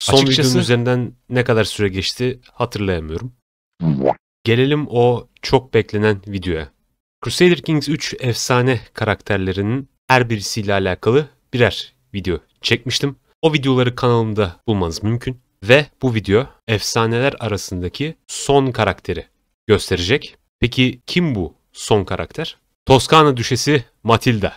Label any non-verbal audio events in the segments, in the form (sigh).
Son Açıkçası... videonun üzerinden ne kadar süre geçti hatırlayamıyorum. Gelelim o çok beklenen videoya. Crusader Kings 3 efsane karakterlerinin her birisiyle alakalı birer video çekmiştim. O videoları kanalımda bulmanız mümkün ve bu video efsaneler arasındaki son karakteri gösterecek. Peki kim bu son karakter? Toskana Düşesi Matilda.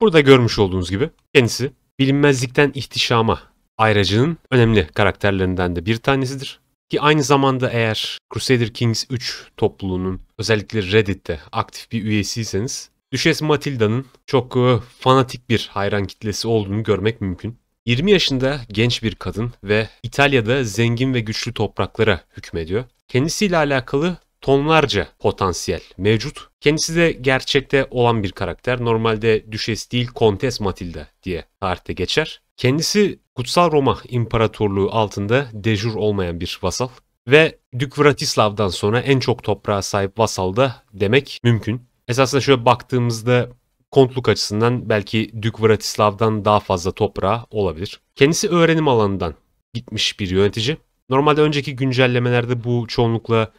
Burada görmüş olduğunuz gibi kendisi bilinmezlikten ihtişama ayracının önemli karakterlerinden de bir tanesidir. Ki aynı zamanda eğer Crusader Kings 3 topluluğunun özellikle Reddit'te aktif bir üyesiyseniz Düşes Matilda'nın çok e, fanatik bir hayran kitlesi olduğunu görmek mümkün. 20 yaşında genç bir kadın ve İtalya'da zengin ve güçlü topraklara hükmediyor. Kendisiyle alakalı tonlarca potansiyel mevcut. Kendisi de gerçekte olan bir karakter. Normalde düşes değil kontes Matilda diye tarihte geçer. Kendisi Kutsal Roma İmparatorluğu altında dejur olmayan bir vasal ve Dük Vratislav'dan sonra en çok toprağa sahip vasal da demek mümkün. Esasında şöyle baktığımızda kontluk açısından belki Dük Vratislav'dan daha fazla toprağı olabilir. Kendisi öğrenim alanından gitmiş bir yönetici. Normalde önceki güncellemelerde bu çoğunlukla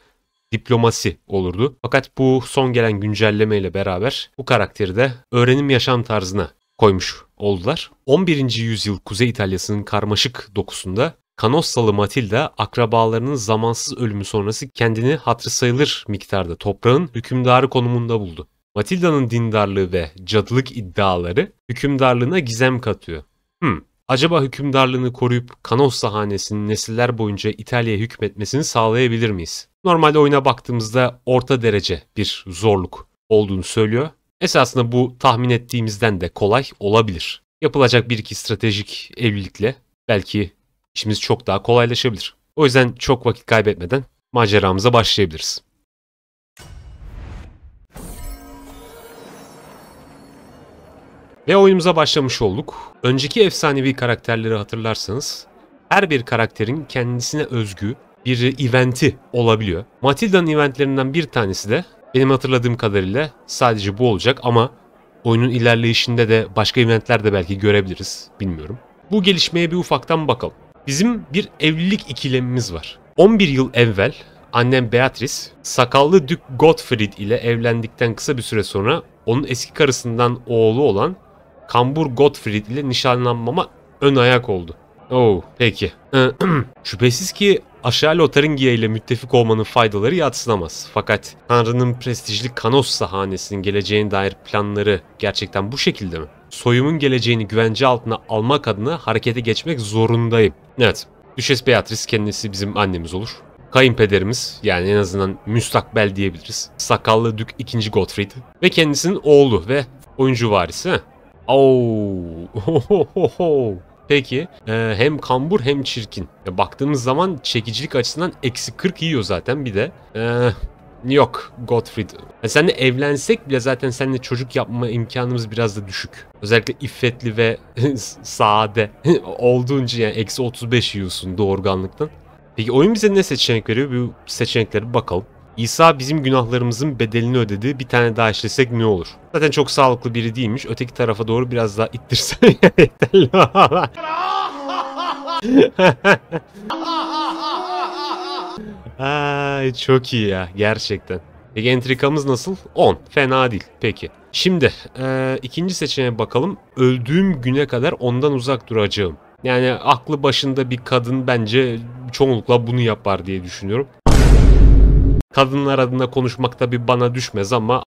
diplomasi olurdu. Fakat bu son gelen güncellemeyle beraber bu karakteri de öğrenim yaşam tarzına koymuş oldular. 11. yüzyıl Kuzey İtalya'sının karmaşık dokusunda Kanossalı Matilda akrabalarının zamansız ölümü sonrası kendini hatırı sayılır miktarda toprağın hükümdarı konumunda buldu. Matilda'nın dindarlığı ve cadılık iddiaları hükümdarlığına gizem katıyor. Hmm, acaba hükümdarlığını koruyup Canossa hanesinin nesiller boyunca İtalya'ya hükmetmesini sağlayabilir miyiz? Normalde oyuna baktığımızda orta derece bir zorluk olduğunu söylüyor. Esasında bu tahmin ettiğimizden de kolay olabilir. Yapılacak bir iki stratejik evlilikle belki işimiz çok daha kolaylaşabilir. O yüzden çok vakit kaybetmeden maceramıza başlayabiliriz. Ve oyunumuza başlamış olduk. Önceki efsanevi karakterleri hatırlarsanız her bir karakterin kendisine özgü bir eventi olabiliyor. Matilda'nın eventlerinden bir tanesi de benim hatırladığım kadarıyla sadece bu olacak ama oyunun ilerleyişinde de başka eventler de belki görebiliriz. Bilmiyorum. Bu gelişmeye bir ufaktan bakalım. Bizim bir evlilik ikilemimiz var. 11 yıl evvel annem Beatrice sakallı Dük Gottfried ile evlendikten kısa bir süre sonra onun eski karısından oğlu olan Kambur Gottfried ile nişanlanmama ön ayak oldu. Oh peki. Ee, (clears throat) şüphesiz ki aşağı Lotharingia ile müttefik olmanın faydaları yatsınamaz. Fakat Tanrı'nın prestijli Canossa hanesinin geleceğine dair planları gerçekten bu şekilde mi? Soyumun geleceğini güvence altına almak adına harekete geçmek zorundayım. Evet, Düşes Beatrice kendisi bizim annemiz olur. Kayınpederimiz yani en azından müstakbel diyebiliriz. Sakallı Dük 2. Gottfried ve kendisinin oğlu ve oyuncu varisi. Heh. Oo. (laughs) Peki e, hem kambur hem çirkin. E, baktığımız zaman çekicilik açısından eksi 40 yiyor zaten bir de. E, Yok Gottfried. Yani e, seninle evlensek bile zaten seninle çocuk yapma imkanımız biraz da düşük. Özellikle iffetli ve (laughs) sade (laughs) olduğunca yani eksi 35 yiyorsun doğurganlıktan. Peki oyun bize ne seçenek veriyor? Bu seçeneklere bakalım. İsa bizim günahlarımızın bedelini ödedi. Bir tane daha işlesek ne olur? Zaten çok sağlıklı biri değilmiş. Öteki tarafa doğru biraz daha ittirsen (laughs) yeterli. (laughs) Ay, çok iyi ya gerçekten. Peki entrikamız nasıl? 10. Fena değil. Peki. Şimdi e, ikinci seçeneğe bakalım. Öldüğüm güne kadar ondan uzak duracağım. Yani aklı başında bir kadın bence çoğunlukla bunu yapar diye düşünüyorum kadınlar adına konuşmak tabi bana düşmez ama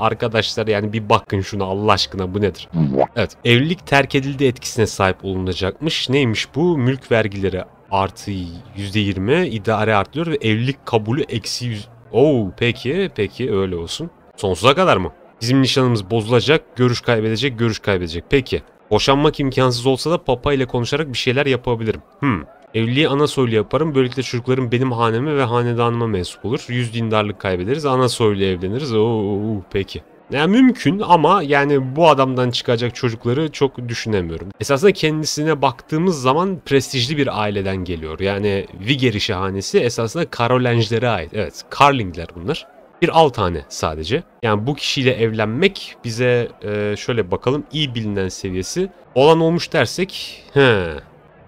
Arkadaşlar yani bir bakın şuna Allah aşkına bu nedir? Evet evlilik terk edildi etkisine sahip olunacakmış. Neymiş bu? Mülk vergileri artı %20 idare artıyor ve evlilik kabulü eksi 100. Oo peki peki öyle olsun. Sonsuza kadar mı? Bizim nişanımız bozulacak, görüş kaybedecek, görüş kaybedecek. Peki. Boşanmak imkansız olsa da papa ile konuşarak bir şeyler yapabilirim. Hmm. Evliliği ana soylu yaparım. Böylelikle çocuklarım benim haneme ve hanedanıma mensup olur. Yüz dindarlık kaybederiz. Ana soylu evleniriz. Oo, peki. Yani mümkün ama yani bu adamdan çıkacak çocukları çok düşünemiyorum. Esasında kendisine baktığımız zaman prestijli bir aileden geliyor. Yani Vigeri hanesi esasında Karolenglere ait. Evet Karlingler bunlar. Bir alt hane sadece. Yani bu kişiyle evlenmek bize e, şöyle bakalım iyi bilinen seviyesi. Olan olmuş dersek he,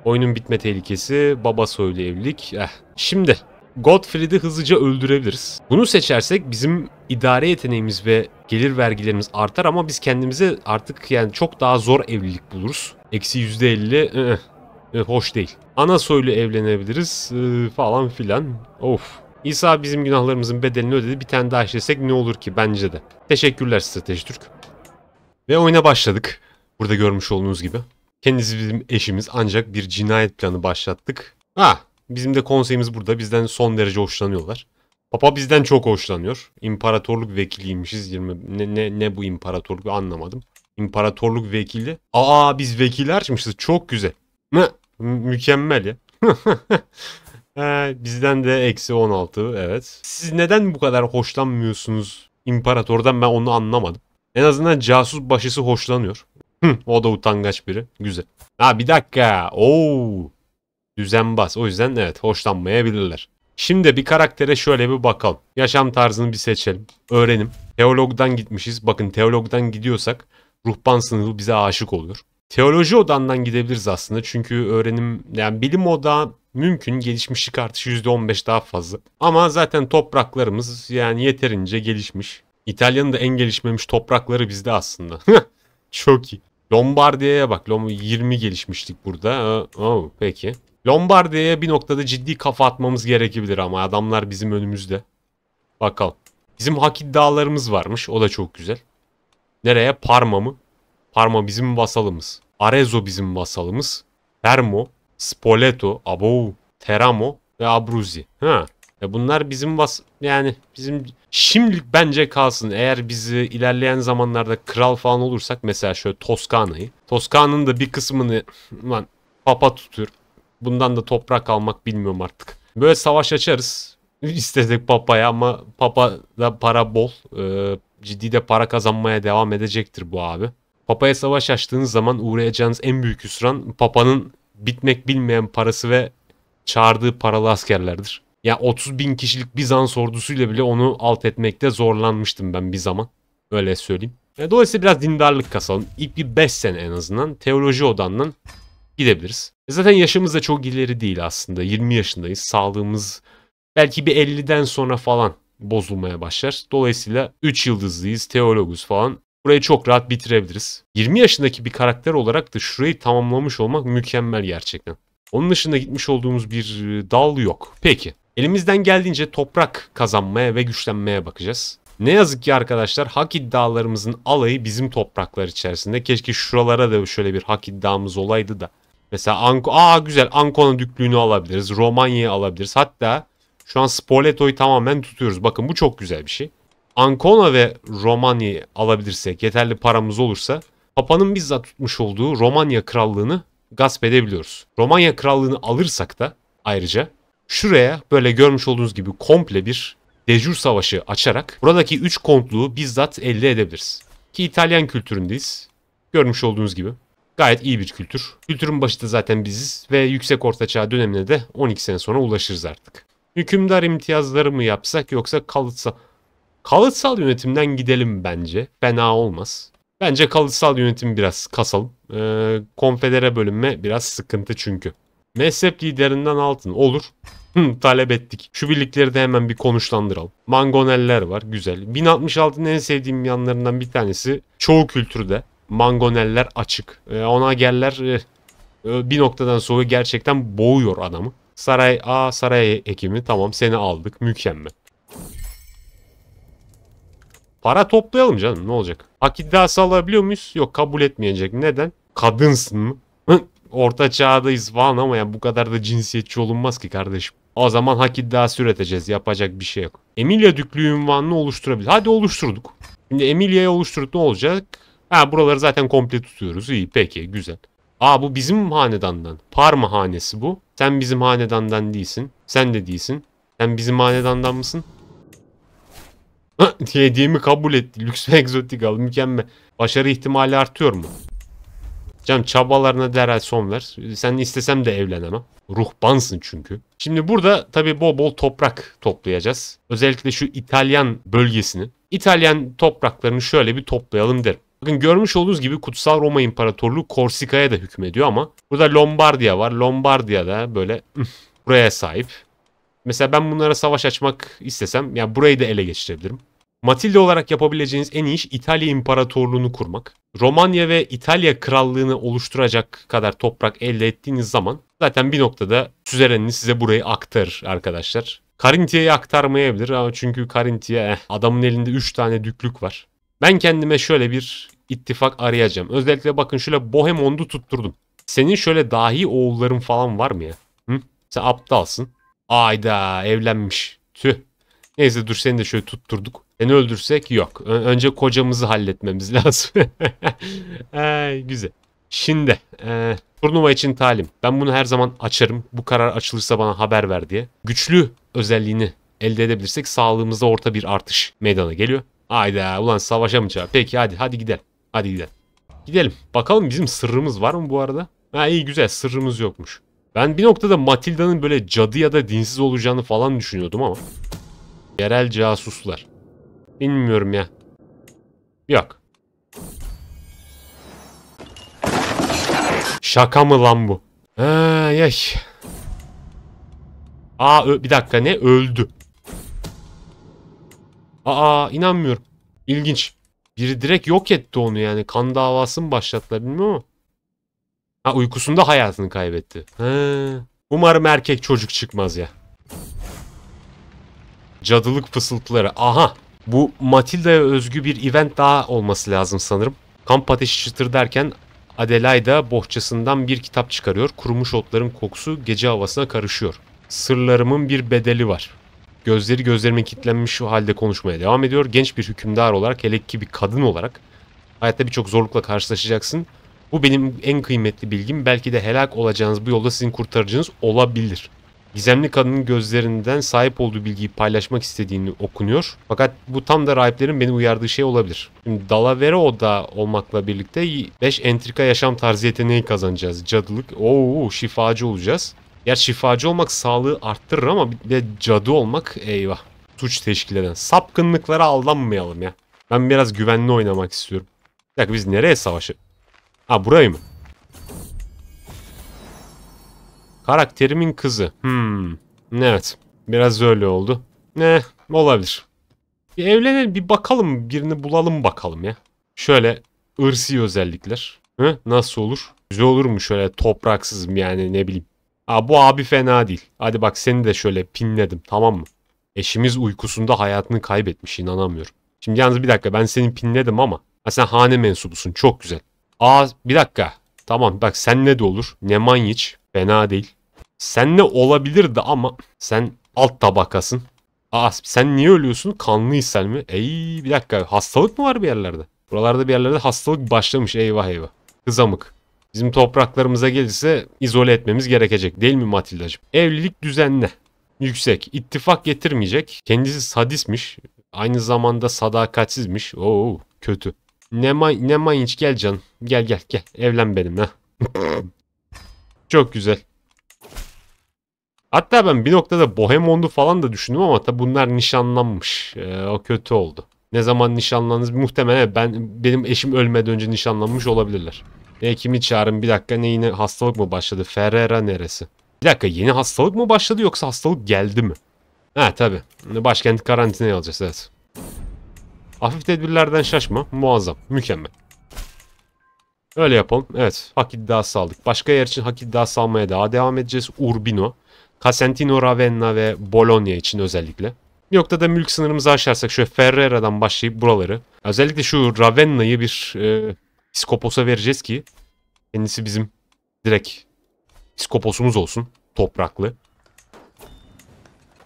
Oyunun bitme tehlikesi, baba soylu evlilik. Eh. Şimdi Gottfried'i hızlıca öldürebiliriz. Bunu seçersek bizim idare yeteneğimiz ve gelir vergilerimiz artar ama biz kendimize artık yani çok daha zor evlilik buluruz. Eksi yüzde elli eh, eh, eh, hoş değil. Ana soylu evlenebiliriz ee, falan filan. Of. İsa bizim günahlarımızın bedelini ödedi. Bir tane daha işlesek ne olur ki bence de. Teşekkürler Strateji Türk. Ve oyuna başladık. Burada görmüş olduğunuz gibi. Kendisi bizim eşimiz ancak bir cinayet planı başlattık. Ha bizim de konseyimiz burada bizden son derece hoşlanıyorlar. Papa bizden çok hoşlanıyor. İmparatorluk vekiliymişiz. 20 ne, ne, ne bu imparatorluk anlamadım. İmparatorluk vekili. Aa biz vekili açmışız. Çok güzel. Mı? Mükemmel ya. (laughs) ee, bizden de eksi 16 evet. Siz neden bu kadar hoşlanmıyorsunuz imparatordan ben onu anlamadım. En azından casus başısı hoşlanıyor o da utangaç biri. Güzel. Ha bir dakika. Oo. Düzenbaz. O yüzden evet hoşlanmayabilirler. Şimdi bir karaktere şöyle bir bakalım. Yaşam tarzını bir seçelim. Öğrenim. Teologdan gitmişiz. Bakın teologdan gidiyorsak ruhban sınıfı bize aşık olur. Teoloji odandan gidebiliriz aslında. Çünkü öğrenim yani bilim odağı mümkün gelişmişlik artışı %15 daha fazla. Ama zaten topraklarımız yani yeterince gelişmiş. İtalya'nın da en gelişmemiş toprakları bizde aslında. (laughs) Çok iyi. Lombardiya'ya bak. Lom 20 gelişmiştik burada. Oh, peki. Lombardiya'ya bir noktada ciddi kafa atmamız gerekebilir ama adamlar bizim önümüzde. Bakalım. Bizim hak iddialarımız varmış. O da çok güzel. Nereye? Parma mı? Parma bizim vasalımız. Arezzo bizim vasalımız. Permo, Spoleto, Abou, Teramo ve Abruzzi. Ha. Ya bunlar bizim bas yani bizim şimdilik bence kalsın. Eğer bizi ilerleyen zamanlarda kral falan olursak mesela şöyle Toskana'yı. Toskana'nın da bir kısmını lan papa tutuyor. Bundan da toprak almak bilmiyorum artık. Böyle savaş açarız. (laughs) İstedik papaya ama papa da para bol. Ee, ciddi de para kazanmaya devam edecektir bu abi. Papaya savaş açtığınız zaman uğrayacağınız en büyük hüsran papanın bitmek bilmeyen parası ve çağırdığı paralı askerlerdir. Ya 30 bin kişilik Bizans ordusuyla bile onu alt etmekte zorlanmıştım ben bir zaman. Öyle söyleyeyim. Dolayısıyla biraz dindarlık kasalım. İlk bir 5 sene en azından teoloji odandan gidebiliriz. E zaten yaşımız da çok ileri değil aslında. 20 yaşındayız. Sağlığımız belki bir 50'den sonra falan bozulmaya başlar. Dolayısıyla 3 yıldızlıyız, teologuz falan. Burayı çok rahat bitirebiliriz. 20 yaşındaki bir karakter olarak da şurayı tamamlamış olmak mükemmel gerçekten. Onun dışında gitmiş olduğumuz bir e, dal yok. Peki. Elimizden geldiğince toprak kazanmaya ve güçlenmeye bakacağız. Ne yazık ki arkadaşlar hak iddialarımızın alayı bizim topraklar içerisinde. Keşke şuralara da şöyle bir hak iddiamız olaydı da. Mesela Anko aa güzel Ankona düklüğünü alabiliriz. Romanya'yı alabiliriz. Hatta şu an Spoleto'yu tamamen tutuyoruz. Bakın bu çok güzel bir şey. Ankona ve Romanya'yı alabilirsek yeterli paramız olursa Papa'nın bizzat tutmuş olduğu Romanya Krallığını gasp edebiliyoruz. Romanya Krallığını alırsak da ayrıca Şuraya böyle görmüş olduğunuz gibi komple bir dejur savaşı açarak buradaki 3 kontluğu bizzat elde edebiliriz. Ki İtalyan kültüründeyiz. Görmüş olduğunuz gibi. Gayet iyi bir kültür. Kültürün başı zaten biziz ve yüksek ortaçağ dönemine de 12 sene sonra ulaşırız artık. Hükümdar imtiyazları mı yapsak yoksa kalıtsal... Kalıtsal yönetimden gidelim bence. Fena olmaz. Bence kalıtsal yönetim biraz kasalım. Ee, konfedere bölünme biraz sıkıntı çünkü. Mezhep liderinden altın olur talep ettik. Şu birlikleri de hemen bir konuşlandıralım. Mangoneller var güzel. 1066'nın en sevdiğim yanlarından bir tanesi çoğu kültürde mangoneller açık. E, ona geller e, e, bir noktadan sonra gerçekten boğuyor adamı. Saray, a saray hekimi e-, tamam seni aldık mükemmel. Para toplayalım canım ne olacak? Hak iddiası alabiliyor muyuz? Yok kabul etmeyecek. Neden? Kadınsın mı? orta çağdayız falan ama yani bu kadar da cinsiyetçi olunmaz ki kardeşim. O zaman hak iddiası üreteceğiz. Yapacak bir şey yok. Emilia Düklüğü ünvanını oluşturabilir. Hadi oluşturduk. Şimdi Emilia'yı oluşturduk ne olacak? Ha buraları zaten komple tutuyoruz. İyi peki güzel. Aa bu bizim hanedandan. Parma hanesi bu. Sen bizim hanedandan değilsin. Sen de değilsin. Sen bizim hanedandan mısın? Hediyemi (laughs) kabul etti. Lüks ve egzotik al. Mükemmel. Başarı ihtimali artıyor mu? Canım çabalarına derhal son ver. Sen istesem de evlenemem. Ruhbansın çünkü. Şimdi burada tabii bol bol toprak toplayacağız. Özellikle şu İtalyan bölgesini. İtalyan topraklarını şöyle bir toplayalım derim. Bakın görmüş olduğunuz gibi Kutsal Roma İmparatorluğu Korsika'ya da hükmediyor ama burada Lombardiya var. Lombardiya da böyle buraya sahip. Mesela ben bunlara savaş açmak istesem ya yani burayı da ele geçirebilirim. Matilde olarak yapabileceğiniz en iyi iş İtalya İmparatorluğunu kurmak. Romanya ve İtalya Krallığını oluşturacak kadar toprak elde ettiğiniz zaman zaten bir noktada süzereniniz size burayı aktarır arkadaşlar. Karintiye'yi aktarmayabilir ama çünkü Karintiye eh, adamın elinde 3 tane düklük var. Ben kendime şöyle bir ittifak arayacağım. Özellikle bakın şöyle Bohemond'u tutturdum. Senin şöyle dahi oğulların falan var mı ya? Hı? Sen aptalsın. Ayda evlenmiş. Tüh. Neyse dur seni de şöyle tutturduk. Seni öldürsek yok. Ö önce kocamızı halletmemiz (laughs) lazım. ee, güzel. Şimdi e, turnuva için talim. Ben bunu her zaman açarım. Bu karar açılırsa bana haber ver diye. Güçlü özelliğini elde edebilirsek sağlığımızda orta bir artış meydana geliyor. Hayda ulan savaşamayacağı. Peki hadi hadi gidelim. Hadi gidelim. Gidelim. Bakalım bizim sırrımız var mı bu arada? Ha iyi güzel sırrımız yokmuş. Ben bir noktada Matilda'nın böyle cadı ya da dinsiz olacağını falan düşünüyordum ama. Yerel casuslar. Bilmiyorum ya. Yok. Şaka mı lan bu? Ha, yay. Aa bir dakika ne? Öldü. Aa inanmıyorum. İlginç. Biri direkt yok etti onu yani. Kan davası mı başlattılar bilmiyorum ama. Ha uykusunda hayatını kaybetti. Ha. Umarım erkek çocuk çıkmaz ya. Cadılık fısıltıları. Aha bu Matilda'ya özgü bir event daha olması lazım sanırım. Kamp ateşi çıtır derken Adelaide bohçasından bir kitap çıkarıyor. Kurumuş otların kokusu gece havasına karışıyor. Sırlarımın bir bedeli var. Gözleri gözlerime kilitlenmiş şu halde konuşmaya devam ediyor. Genç bir hükümdar olarak hele ki bir kadın olarak hayatta birçok zorlukla karşılaşacaksın. Bu benim en kıymetli bilgim. Belki de helak olacağınız bu yolda sizin kurtarıcınız olabilir. Gizemli kadının gözlerinden sahip olduğu bilgiyi paylaşmak istediğini okunuyor. Fakat bu tam da rahiplerin beni uyardığı şey olabilir. Şimdi Dalavero'da olmakla birlikte 5 entrika yaşam tarzı yeteneği kazanacağız. Cadılık, ooo şifacı olacağız. Ya şifacı olmak sağlığı arttırır ama bir de cadı olmak eyvah. Suç teşkil eden. Sapkınlıklara aldanmayalım ya. Ben biraz güvenli oynamak istiyorum. Bir dakika biz nereye savaşı? Ha burayı mı? Karakterimin kızı. Hmm. Evet. Biraz öyle oldu. Ne? Eh, olabilir. Bir evlenelim bir bakalım. Birini bulalım bakalım ya. Şöyle ırsi özellikler. Hı? Nasıl olur? Güzel olur mu şöyle topraksız mı yani ne bileyim. Ha, bu abi fena değil. Hadi bak seni de şöyle pinledim tamam mı? Eşimiz uykusunda hayatını kaybetmiş inanamıyorum. Şimdi yalnız bir dakika ben seni pinledim ama. Ha, sen hane mensubusun çok güzel. Aa bir dakika. Tamam bak sen ne de olur. Nemanyiç fena değil. Senle olabilirdi ama sen alt tabakasın. Aa sen niye ölüyorsun? kanlıysan mı? Ey bir dakika hastalık mı var bir yerlerde? Buralarda bir yerlerde hastalık başlamış eyvah eyvah. Kızamık. Bizim topraklarımıza gelirse izole etmemiz gerekecek değil mi Matilda'cığım? Evlilik düzenli. Yüksek. İttifak getirmeyecek. Kendisi sadismiş. Aynı zamanda sadakatsizmiş. Oo kötü. Nema, Nema inç gel canım. Gel gel gel. Evlen benimle. (laughs) Çok güzel. Hatta ben bir noktada Bohemond'u falan da düşündüm ama tabi bunlar nişanlanmış. Ee, o kötü oldu. Ne zaman nişanlandınız muhtemelen ben benim eşim ölmeden önce nişanlanmış olabilirler. Ne kimi çağırın bir dakika ne yine hastalık mı başladı? Ferrera neresi? Bir dakika yeni hastalık mı başladı yoksa hastalık geldi mi? Ha tabi. Başkenti karantinaya alacağız evet. Hafif tedbirlerden şaşma. Muazzam. Mükemmel. Öyle yapalım. Evet. Hak iddiası aldık. Başka yer için hak iddiası almaya daha devam edeceğiz. Urbino. Casentino, Ravenna ve Bologna için özellikle. Bir noktada mülk sınırımızı aşarsak şöyle Ferrera'dan başlayıp buraları. Özellikle şu Ravenna'yı bir e, Pskopos'a vereceğiz ki kendisi bizim direkt Pskopos'umuz olsun. Topraklı.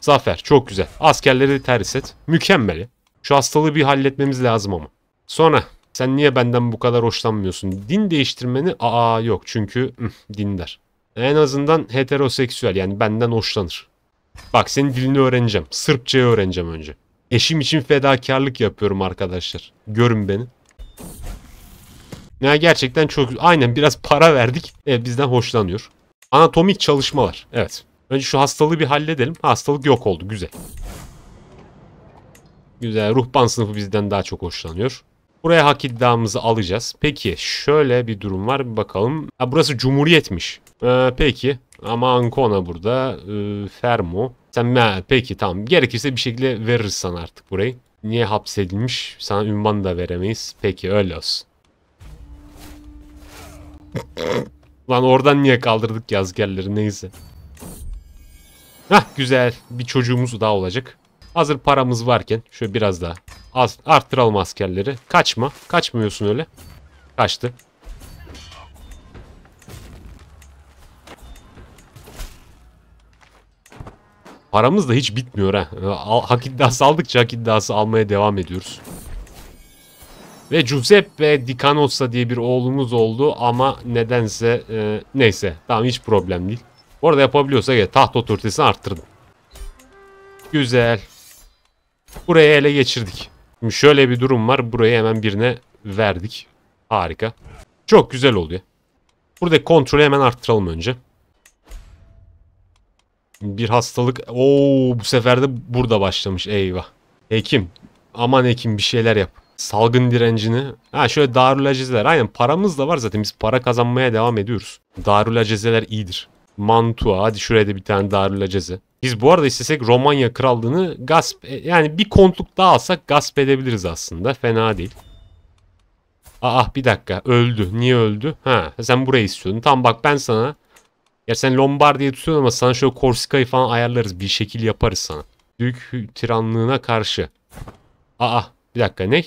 Zafer çok güzel. Askerleri terhis et. Mükemmeli. Şu hastalığı bir halletmemiz lazım ama. Sonra sen niye benden bu kadar hoşlanmıyorsun? Din değiştirmeni aa yok çünkü ıh, dindar. En azından heteroseksüel yani benden hoşlanır. Bak senin dilini öğreneceğim. Sırpçayı öğreneceğim önce. Eşim için fedakarlık yapıyorum arkadaşlar. Görün beni. Ya gerçekten çok aynen biraz para verdik. Evet bizden hoşlanıyor. Anatomik çalışmalar. Evet. Önce şu hastalığı bir halledelim. Hastalık yok oldu. Güzel. Güzel. Ruhban sınıfı bizden daha çok hoşlanıyor. Buraya hak iddiamızı alacağız. Peki şöyle bir durum var. Bir bakalım. Ha, burası Cumhuriyet'miş. Ee, peki. Ama Ancona burada. Ee, Fermo. Sen ha, peki tamam. Gerekirse bir şekilde veririz sana artık burayı. Niye hapsedilmiş? Sana ünvan da veremeyiz. Peki öyle olsun. Lan oradan niye kaldırdık yazgerleri neyse. Hah güzel. Bir çocuğumuz daha olacak. Hazır paramız varken şöyle biraz daha az arttıralım askerleri. Kaçma. Kaçmıyorsun öyle. Kaçtı. Paramız da hiç bitmiyor ha. Hak iddiası aldıkça hak iddiası almaya devam ediyoruz. Ve Giuseppe Di Canossa diye bir oğlumuz oldu ama nedense e, neyse tamam hiç problem değil. Bu arada yapabiliyorsak ya taht otoritesini arttırdım. Güzel. Burayı ele geçirdik. Şimdi şöyle bir durum var. Burayı hemen birine verdik. Harika. Çok güzel oluyor. Burada kontrolü hemen arttıralım önce. Bir hastalık. Oo bu sefer de burada başlamış. Eyvah. Hekim. Aman hekim bir şeyler yap. Salgın direncini. Ha şöyle darül acizler. Aynen paramız da var zaten. Biz para kazanmaya devam ediyoruz. Darül iyidir. Mantua. Hadi şuraya da bir tane Darülacez'e. Biz bu arada istesek Romanya Krallığını gasp e, yani bir kontluk daha alsak gasp edebiliriz aslında. Fena değil. Aa, bir dakika öldü. Niye öldü? Ha sen burayı istiyordun. Tamam bak ben sana ya sen Lombardiya tutuyorsun ama sana şöyle Korsika'yı falan ayarlarız. Bir şekil yaparız sana. Büyük tiranlığına karşı. Aa bir dakika ne?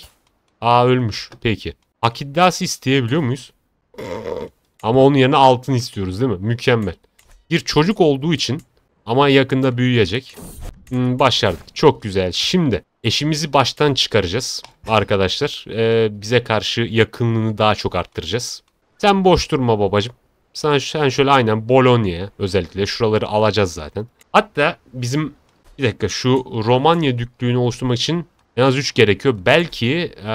Aa ölmüş. Peki. Akiddas isteyebiliyor muyuz? Ama onun yerine altın istiyoruz değil mi? Mükemmel bir çocuk olduğu için ama yakında büyüyecek. Hmm, başardık. Çok güzel. Şimdi eşimizi baştan çıkaracağız arkadaşlar. Ee, bize karşı yakınlığını daha çok arttıracağız. Sen boş durma babacım. Sen, sen şöyle aynen Bologna'ya özellikle şuraları alacağız zaten. Hatta bizim bir dakika şu Romanya düklüğünü oluşturmak için en az 3 gerekiyor. Belki e,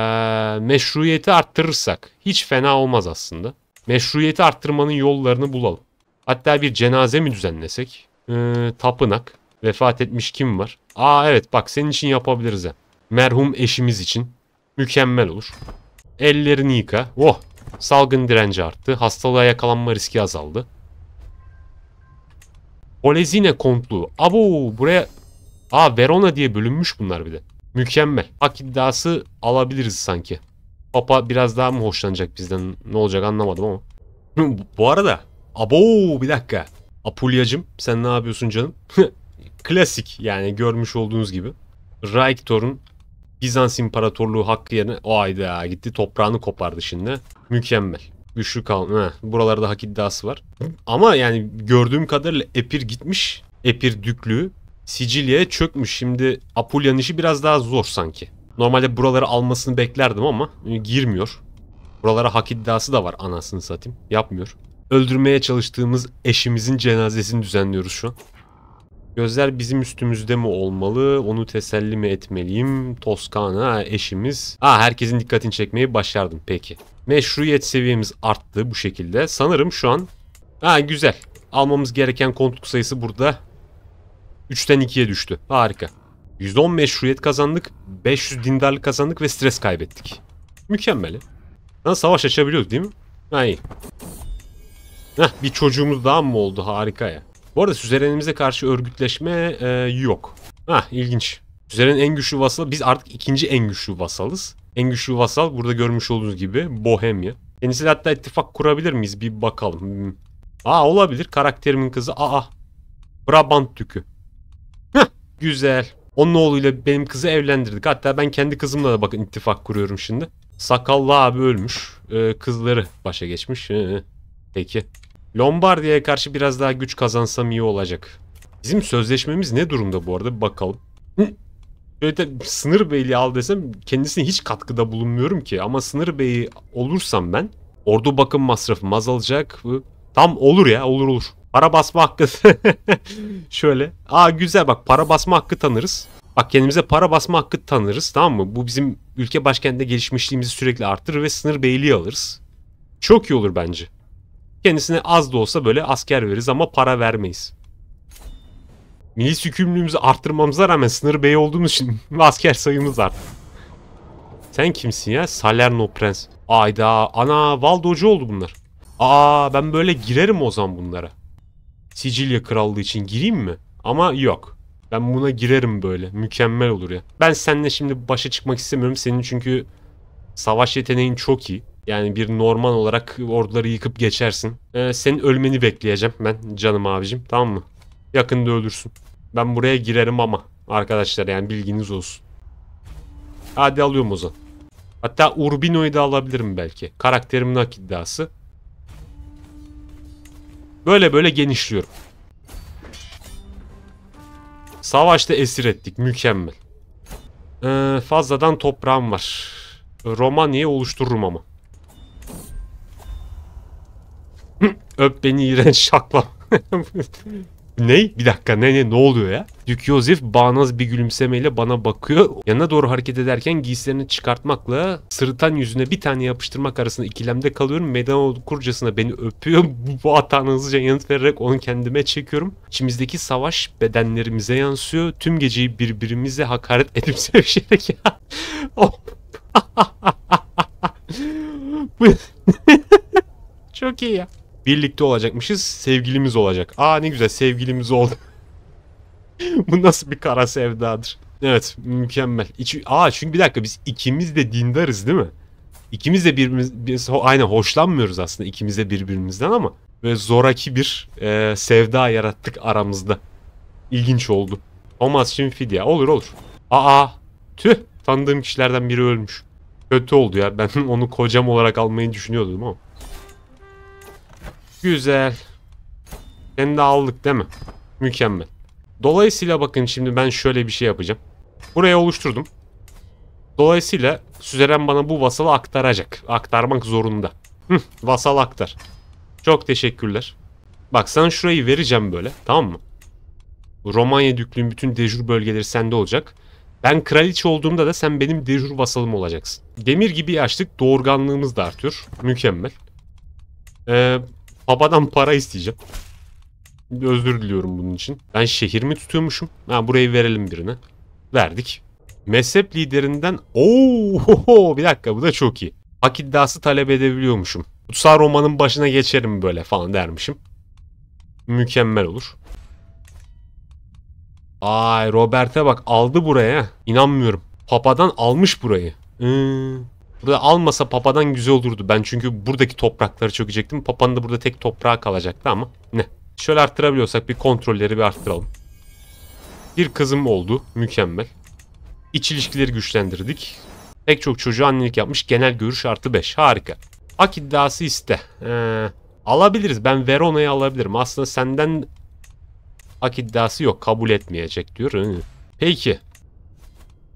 meşruiyeti arttırırsak hiç fena olmaz aslında. Meşruiyeti arttırmanın yollarını bulalım. Hatta bir cenaze mi düzenlesek? Ee, tapınak. Vefat etmiş kim var? Aa evet bak senin için yapabiliriz he. Merhum eşimiz için. Mükemmel olur. Ellerini yıka. Oh! Salgın direnci arttı. Hastalığa yakalanma riski azaldı. Polezine kontluğu. Abo buraya... Aa Verona diye bölünmüş bunlar bir de. Mükemmel. Hak iddiası alabiliriz sanki. Papa biraz daha mı hoşlanacak bizden? Ne olacak anlamadım ama. Bu arada Abo bir dakika. Apulyacım sen ne yapıyorsun canım? (laughs) Klasik yani görmüş olduğunuz gibi. Raiktor'un Bizans İmparatorluğu hakkı yerine o ayda gitti toprağını kopardı şimdi. Mükemmel. Güçlü kal, Heh, buralarda hak iddiası var. Ama yani gördüğüm kadarıyla Epir gitmiş. Epir düklüğü Sicilya'ya çökmüş. Şimdi Apulya'nın işi biraz daha zor sanki. Normalde buraları almasını beklerdim ama e, girmiyor. Buralara hak iddiası da var anasını satayım. Yapmıyor öldürmeye çalıştığımız eşimizin cenazesini düzenliyoruz şu an. Gözler bizim üstümüzde mi olmalı? Onu teselli mi etmeliyim? Toskana eşimiz. Aa herkesin dikkatini çekmeyi başardım peki. Meşruiyet seviyemiz arttı bu şekilde. Sanırım şu an ha güzel. Almamız gereken kontuk sayısı burada 3'ten 2'ye düştü. Harika. 110 meşruiyet kazandık, 500 dindarlık kazandık ve stres kaybettik. Mükemmel. Lan savaş açabiliyoruz değil mi? Ha iyi. Heh, bir çocuğumuz daha mı oldu? Harika ya. Bu arada süzerenimize karşı örgütleşme e, yok. Hah ilginç. Süzerenin en güçlü vasalı. Biz artık ikinci en güçlü vasalız. En güçlü vasal burada görmüş olduğunuz gibi Bohemya. Kendisiyle hatta ittifak kurabilir miyiz? Bir bakalım. Hmm. Aa olabilir. Karakterimin kızı. Aa. Brabant tükü. Heh, güzel. Onun oğluyla benim kızı evlendirdik. Hatta ben kendi kızımla da bakın ittifak kuruyorum şimdi. Sakallı abi ölmüş. Ee, kızları başa geçmiş. Ee, Peki. Lombardiya'ya karşı biraz daha güç kazansam iyi olacak. Bizim sözleşmemiz ne durumda bu arada bir bakalım. de sınır beyliği al desem kendisine hiç katkıda bulunmuyorum ki. Ama sınır beyi olursam ben ordu bakım masrafım azalacak. Tam olur ya olur olur. Para basma hakkı. (laughs) Şöyle. Aa güzel bak para basma hakkı tanırız. Bak kendimize para basma hakkı tanırız tamam mı? Bu bizim ülke başkentinde gelişmişliğimizi sürekli artırır ve sınır beyliği alırız. Çok iyi olur bence. Kendisine az da olsa böyle asker veririz ama para vermeyiz. Milis yükümlülüğümüzü arttırmamıza rağmen sınır bey olduğumuz için (laughs) asker sayımız arttı. Sen kimsin ya? Salerno Prens. Ayda ana Valdocu oldu bunlar. Aa ben böyle girerim o zaman bunlara. Sicilya Krallığı için gireyim mi? Ama yok. Ben buna girerim böyle. Mükemmel olur ya. Ben seninle şimdi başa çıkmak istemiyorum. Senin çünkü savaş yeteneğin çok iyi. Yani bir normal olarak orduları yıkıp geçersin. Ee, senin ölmeni bekleyeceğim ben canım abicim tamam mı? Yakında ölürsün. Ben buraya girerim ama arkadaşlar yani bilginiz olsun. Hadi alıyorum o zaman. Hatta Urbino'yu da alabilirim belki. Karakterimin hak iddiası. Böyle böyle genişliyorum. Savaşta esir ettik. Mükemmel. Ee, fazladan toprağım var. Romanya'yı oluştururum ama. (laughs) Öp beni iğrenç şakla. (laughs) Ney? Bir dakika ne ne ne oluyor ya? Dük Yosef bağnaz bir gülümsemeyle bana bakıyor. Yanına doğru hareket ederken giysilerini çıkartmakla sırıtan yüzüne bir tane yapıştırmak arasında ikilemde kalıyorum. Meydan kurcasına beni öpüyor. (laughs) Bu hatana hızlıca yanıt vererek onu kendime çekiyorum. İçimizdeki savaş bedenlerimize yansıyor. Tüm geceyi birbirimize hakaret edip sevişerek ya. Çok iyi ya. Birlikte olacakmışız. Sevgilimiz olacak. Aa ne güzel sevgilimiz oldu. (laughs) Bu nasıl bir kara sevdadır. Evet mükemmel. İçi, aa çünkü bir dakika biz ikimiz de dindarız değil mi? İkimiz de birbirimiz biz, aynen hoşlanmıyoruz aslında ikimiz de birbirimizden ama ve zoraki bir e, sevda yarattık aramızda. İlginç oldu. Olmaz şimdi fidye. Olur olur. Aa tüh tanıdığım kişilerden biri ölmüş. Kötü oldu ya ben (laughs) onu kocam olarak almayı düşünüyordum ama. Güzel. Seni de aldık değil mi? Mükemmel. Dolayısıyla bakın şimdi ben şöyle bir şey yapacağım. Buraya oluşturdum. Dolayısıyla süzeren bana bu vasalı aktaracak. Aktarmak zorunda. Hı, vasal aktar. Çok teşekkürler. Bak sen şurayı vereceğim böyle tamam mı? Romanya Düklüğün bütün dejur bölgeleri sende olacak. Ben kraliçe olduğumda da sen benim dejur vasalım olacaksın. Demir gibi açtık doğurganlığımız da artıyor. Mükemmel. Ee, babadan para isteyeceğim. özür diliyorum bunun için. Ben şehrimi tutuyormuşum. Ha burayı verelim birine. Verdik. Mezhep liderinden ooo bir dakika bu da çok iyi. Hak iddiası talep edebiliyormuşum. Kutsal Roma'nın başına geçerim böyle falan dermişim. Mükemmel olur. Ay Robert'e bak aldı buraya. İnanmıyorum. Papadan almış burayı. Hmm. Burada almasa papadan güzel olurdu. Ben çünkü buradaki toprakları çökecektim. Papanın da burada tek toprağa kalacaktı ama ne. Şöyle arttırabiliyorsak bir kontrolleri bir arttıralım. Bir kızım oldu. Mükemmel. İç ilişkileri güçlendirdik. Pek çok çocuğu annelik yapmış. Genel görüş artı 5. Harika. Hak iddiası iste. Ee, alabiliriz. Ben Verona'yı alabilirim. Aslında senden hak iddiası yok. Kabul etmeyecek diyor. Ee, peki.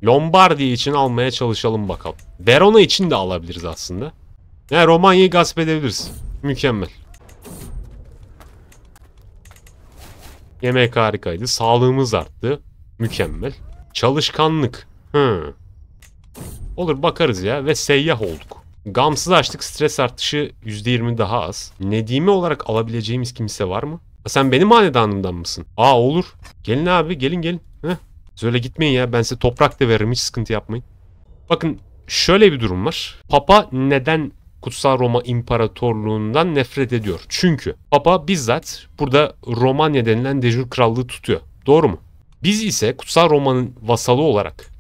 Lombardi için almaya çalışalım bakalım. Verona için de alabiliriz aslında. Ne Romanya'yı gasp edebiliriz. Mükemmel. Yemek harikaydı. Sağlığımız arttı. Mükemmel. Çalışkanlık. Hı. Olur bakarız ya ve seyyah olduk. Gamsız açtık stres artışı %20 daha az. Nedime olarak alabileceğimiz kimse var mı? Ha, sen benim hanedanımdan mısın? Aa olur. Gelin abi gelin gelin. Heh. Söyle gitmeyin ya ben size toprak da veririm hiç sıkıntı yapmayın. Bakın şöyle bir durum var. Papa neden Kutsal Roma İmparatorluğundan nefret ediyor? Çünkü Papa bizzat burada Romanya denilen dejur krallığı tutuyor. Doğru mu? Biz ise Kutsal Roma'nın vasalı olarak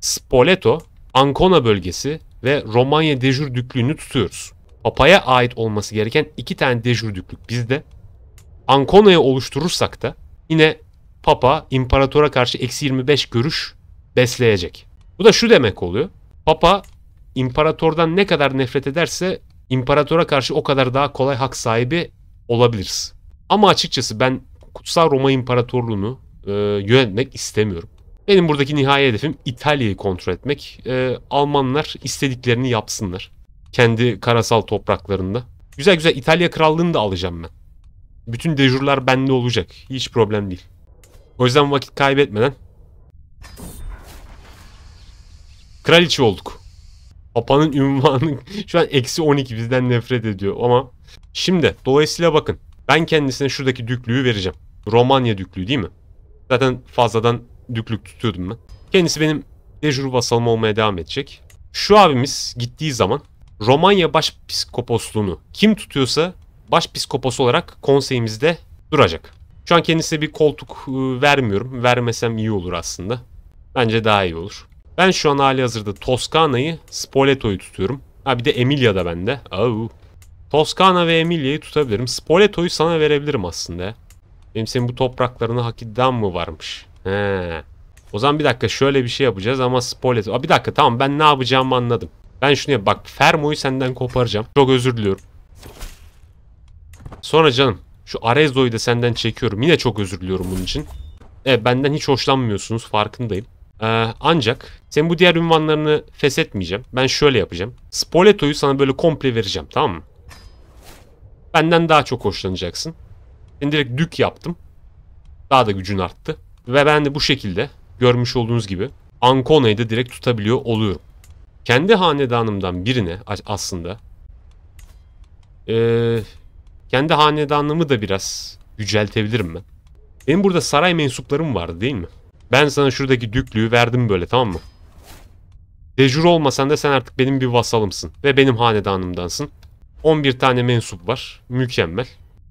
Spoleto, Ancona bölgesi ve Romanya dejur düklüğünü tutuyoruz. Papa'ya ait olması gereken iki tane dejur düklük bizde. Ancona'yı oluşturursak da yine Papa imparatora karşı eksi 25 görüş besleyecek. Bu da şu demek oluyor. Papa imparatordan ne kadar nefret ederse imparatora karşı o kadar daha kolay hak sahibi olabiliriz. Ama açıkçası ben Kutsal Roma İmparatorluğunu e, yönetmek istemiyorum. Benim buradaki nihai hedefim İtalya'yı kontrol etmek. E, Almanlar istediklerini yapsınlar. Kendi karasal topraklarında. Güzel güzel İtalya Krallığını da alacağım ben. Bütün dejurlar bende olacak. Hiç problem değil. O yüzden vakit kaybetmeden kraliçe olduk. Papa'nın ünvanı (laughs) şu an eksi 12 bizden nefret ediyor ama şimdi dolayısıyla bakın ben kendisine şuradaki düklüğü vereceğim. Romanya düklüğü değil mi? Zaten fazladan düklük tutuyordum ben. Kendisi benim dejur vasalım olmaya devam edecek. Şu abimiz gittiği zaman Romanya başpiskoposluğunu kim tutuyorsa başpiskopos olarak konseyimizde duracak. Şu an kendisine bir koltuk ıı, vermiyorum. Vermesem iyi olur aslında. Bence daha iyi olur. Ben şu an hali hazırda Toskana'yı, Spoleto'yu tutuyorum. Ha bir de Emilia da bende. Au. Toskana ve Emilia'yı tutabilirim. Spoleto'yu sana verebilirim aslında. Benim senin bu topraklarını hak iddiam mı varmış? He. O zaman bir dakika şöyle bir şey yapacağız ama Spoleto... Aa, bir dakika tamam ben ne yapacağımı anladım. Ben şunu yap. Bak Fermo'yu senden koparacağım. Çok özür diliyorum. Sonra canım şu Arezzo'yu da senden çekiyorum. Yine çok özür diliyorum bunun için. E benden hiç hoşlanmıyorsunuz farkındayım. Ee, ancak sen bu diğer ünvanlarını feshetmeyeceğim. Ben şöyle yapacağım. Spoleto'yu sana böyle komple vereceğim tamam mı? Benden daha çok hoşlanacaksın. Seni direkt dük yaptım. Daha da gücün arttı. Ve ben de bu şekilde görmüş olduğunuz gibi Ancona'yı da direkt tutabiliyor oluyorum. Kendi hanedanımdan birine aslında ee, kendi hanedanlığımı da biraz yüceltebilirim ben. Benim burada saray mensuplarım vardı değil mi? Ben sana şuradaki düklüğü verdim böyle tamam mı? Dejur olmasan da sen artık benim bir vasalımsın. Ve benim hanedanımdansın. 11 tane mensup var. Mükemmel.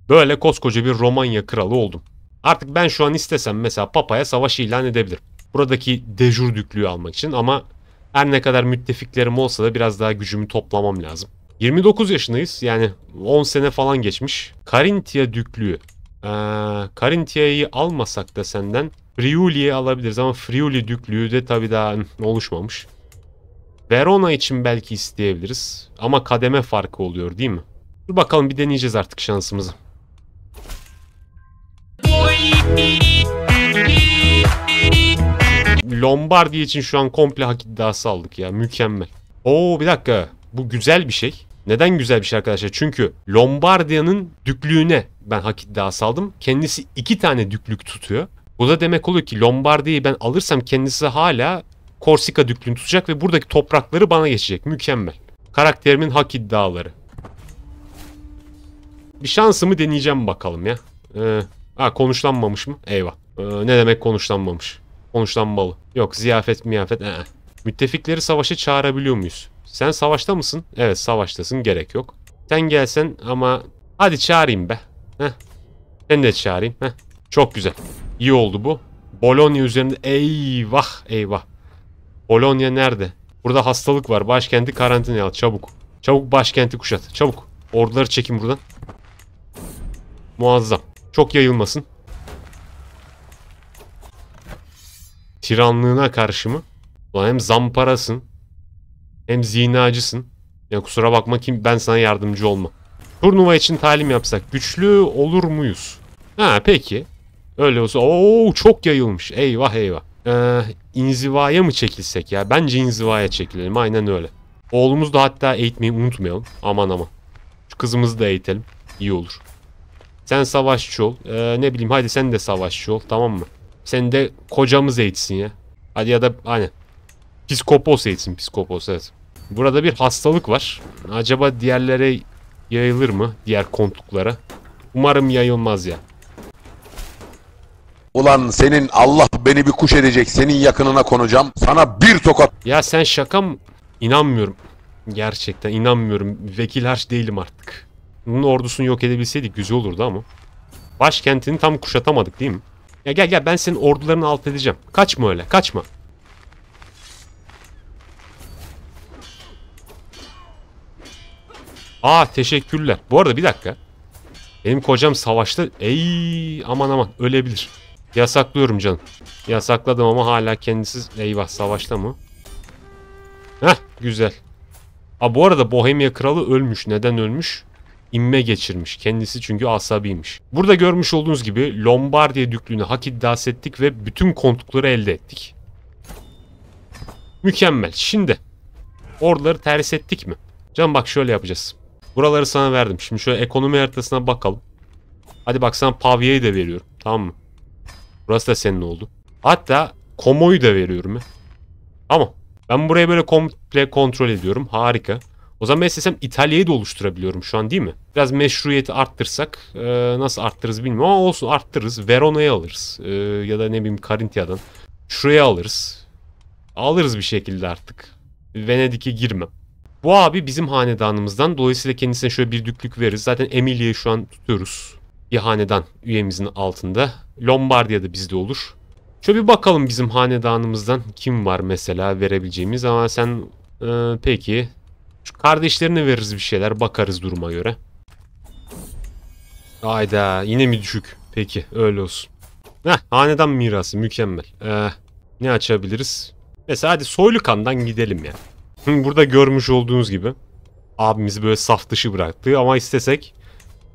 Böyle koskoca bir Romanya kralı oldum. Artık ben şu an istesem mesela Papa'ya savaş ilan edebilirim. Buradaki dejur düklüğü almak için ama her ne kadar müttefiklerim olsa da biraz daha gücümü toplamam lazım. 29 yaşındayız. Yani 10 sene falan geçmiş. Karintia Düklüğü. Ee, Karintia'yı almasak da senden Friuli'yi alabiliriz ama Friuli Düklüğü de tabii daha oluşmamış. Verona için belki isteyebiliriz. Ama kademe farkı oluyor değil mi? Dur bakalım bir deneyeceğiz artık şansımızı. Lombardi için şu an komple hak iddiası aldık ya. Mükemmel. Oo bir dakika. Bu güzel bir şey. Neden güzel bir şey arkadaşlar? Çünkü Lombardiya'nın düklüğüne ben hak iddiası aldım. Kendisi iki tane düklük tutuyor. Bu da demek oluyor ki Lombardiya'yı ben alırsam kendisi hala Korsika düklüğünü tutacak ve buradaki toprakları bana geçecek. Mükemmel. Karakterimin hak iddiaları. Bir şansımı deneyeceğim bakalım ya. Ee, ha konuşlanmamış mı? Eyvah. Ee, ne demek konuşlanmamış? Konuşlanmalı. Yok ziyafet miyafet. Ee. Müttefikleri savaşa çağırabiliyor muyuz? Sen savaşta mısın? Evet savaştasın gerek yok. Sen gelsen ama hadi çağırayım be. Heh. Sen de çağırayım. Heh. Çok güzel. İyi oldu bu. Bologna üzerinde eyvah eyvah. Bologna nerede? Burada hastalık var. Başkenti karantinaya al çabuk. Çabuk başkenti kuşat. Çabuk. Orduları çekin buradan. Muazzam. Çok yayılmasın. Tiranlığına karşı mı? Ulan hem zamparasın. Hem zinacısın. Ya kusura bakma kim ben sana yardımcı olma. Turnuva için talim yapsak güçlü olur muyuz? Ha peki. Öyle olsa ooo çok yayılmış. Eyvah eyvah. Ee, inzivaya mı çekilsek ya? Bence inzivaya çekilelim. Aynen öyle. Oğlumuz da hatta eğitmeyi unutmayalım. Aman aman. Şu kızımızı da eğitelim. İyi olur. Sen savaşçı ol. Ee, ne bileyim hadi sen de savaşçı ol. Tamam mı? Sen de kocamız eğitsin ya. Hadi ya da hani Psikopos eğitsin. Psikopos evet. Burada bir hastalık var. Acaba diğerlere yayılır mı? Diğer kontuklara. Umarım yayılmaz ya. Ulan senin Allah beni bir kuş edecek. Senin yakınına konacağım. Sana bir tokat. Ya sen şaka mı? İnanmıyorum. Gerçekten inanmıyorum. Vekil harç değilim artık. Bunun ordusunu yok edebilseydik güzel olurdu ama. Başkentini tam kuşatamadık değil mi? Ya gel gel ben senin ordularını alt edeceğim. Kaçma öyle kaçma. Aa teşekkürler. Bu arada bir dakika. Benim kocam savaşta ey aman aman ölebilir. Yasaklıyorum canım. Yasakladım ama hala kendisi eyvah savaşta mı? Heh güzel. Ha bu arada Bohemia kralı ölmüş. Neden ölmüş? İnme geçirmiş. Kendisi çünkü asabiymiş. Burada görmüş olduğunuz gibi Lombardiya düklüğünü hak iddiası ettik ve bütün kontukları elde ettik. Mükemmel. Şimdi orduları ters ettik mi? Can bak şöyle yapacağız. Buraları sana verdim. Şimdi şöyle ekonomi haritasına bakalım. Hadi bak sana Pavya'yı da veriyorum. Tamam mı? Burası da senin oldu. Hatta Komo'yu da veriyorum. Ama ben burayı böyle komple kontrol ediyorum. Harika. O zaman ben istesem İtalya'yı da oluşturabiliyorum şu an değil mi? Biraz meşruiyeti arttırsak e, nasıl arttırırız bilmiyorum ama olsun arttırırız. Verona'yı alırız. E, ya da ne bileyim Karintia'dan. Şuraya alırız. Alırız bir şekilde artık. Venedik'e girmem. Bu abi bizim hanedanımızdan. Dolayısıyla kendisine şöyle bir düklük veririz. Zaten Emilia'yı şu an tutuyoruz. Bir hanedan üyemizin altında. Lombardiya da bizde olur. Şöyle bir bakalım bizim hanedanımızdan kim var mesela verebileceğimiz ama sen e, peki şu kardeşlerine veririz bir şeyler bakarız duruma göre. Ayda yine mi düşük? Peki öyle olsun. Heh, hanedan mirası mükemmel. Ee, ne açabiliriz? Mesela hadi soylu kandan gidelim ya. Yani. Burada görmüş olduğunuz gibi abimizi böyle saf dışı bıraktı ama istesek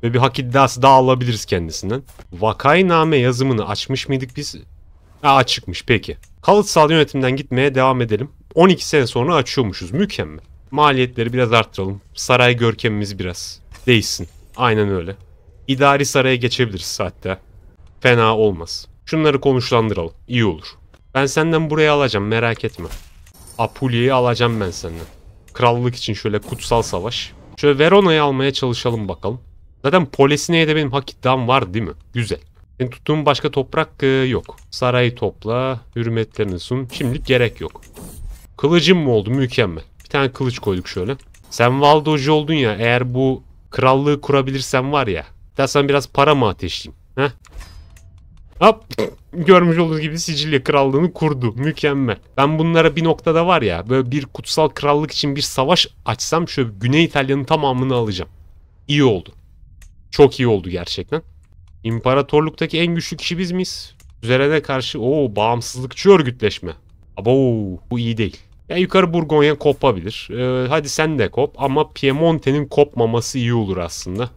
ve bir hak iddiası daha alabiliriz kendisinden. Vakayname yazımını açmış mıydık biz? Ha açıkmış peki. Kalıtsal yönetimden gitmeye devam edelim. 12 sene sonra açıyormuşuz mükemmel. Maliyetleri biraz arttıralım. Saray görkemimiz biraz değişsin. Aynen öyle. İdari saraya geçebiliriz hatta. Fena olmaz. Şunları konuşlandıralım. İyi olur. Ben senden buraya alacağım merak etme. Apulia'yı alacağım ben senden. Krallık için şöyle kutsal savaş. Şöyle Verona'yı almaya çalışalım bakalım. Zaten Polesine'ye de benim hak iddiam var değil mi? Güzel. Senin tuttuğum başka toprak e, yok. Sarayı topla, hürmetlerini sun. Şimdilik gerek yok. Kılıcım mı oldu? Mükemmel. Bir tane kılıç koyduk şöyle. Sen Valdocu oldun ya eğer bu krallığı kurabilirsen var ya. Dersen biraz para mı ateşleyeyim? Heh. Hop görmüş olduğunuz gibi Sicilya krallığını kurdu. Mükemmel. Ben bunlara bir noktada var ya böyle bir kutsal krallık için bir savaş açsam şöyle Güney İtalya'nın tamamını alacağım. İyi oldu. Çok iyi oldu gerçekten. İmparatorluktaki en güçlü kişi biz miyiz? Üzerine karşı o bağımsızlıkçı örgütleşme. Abo bu iyi değil. Ya yukarı Burgonya kopabilir. Ee, hadi sen de kop ama Piemonte'nin kopmaması iyi olur aslında.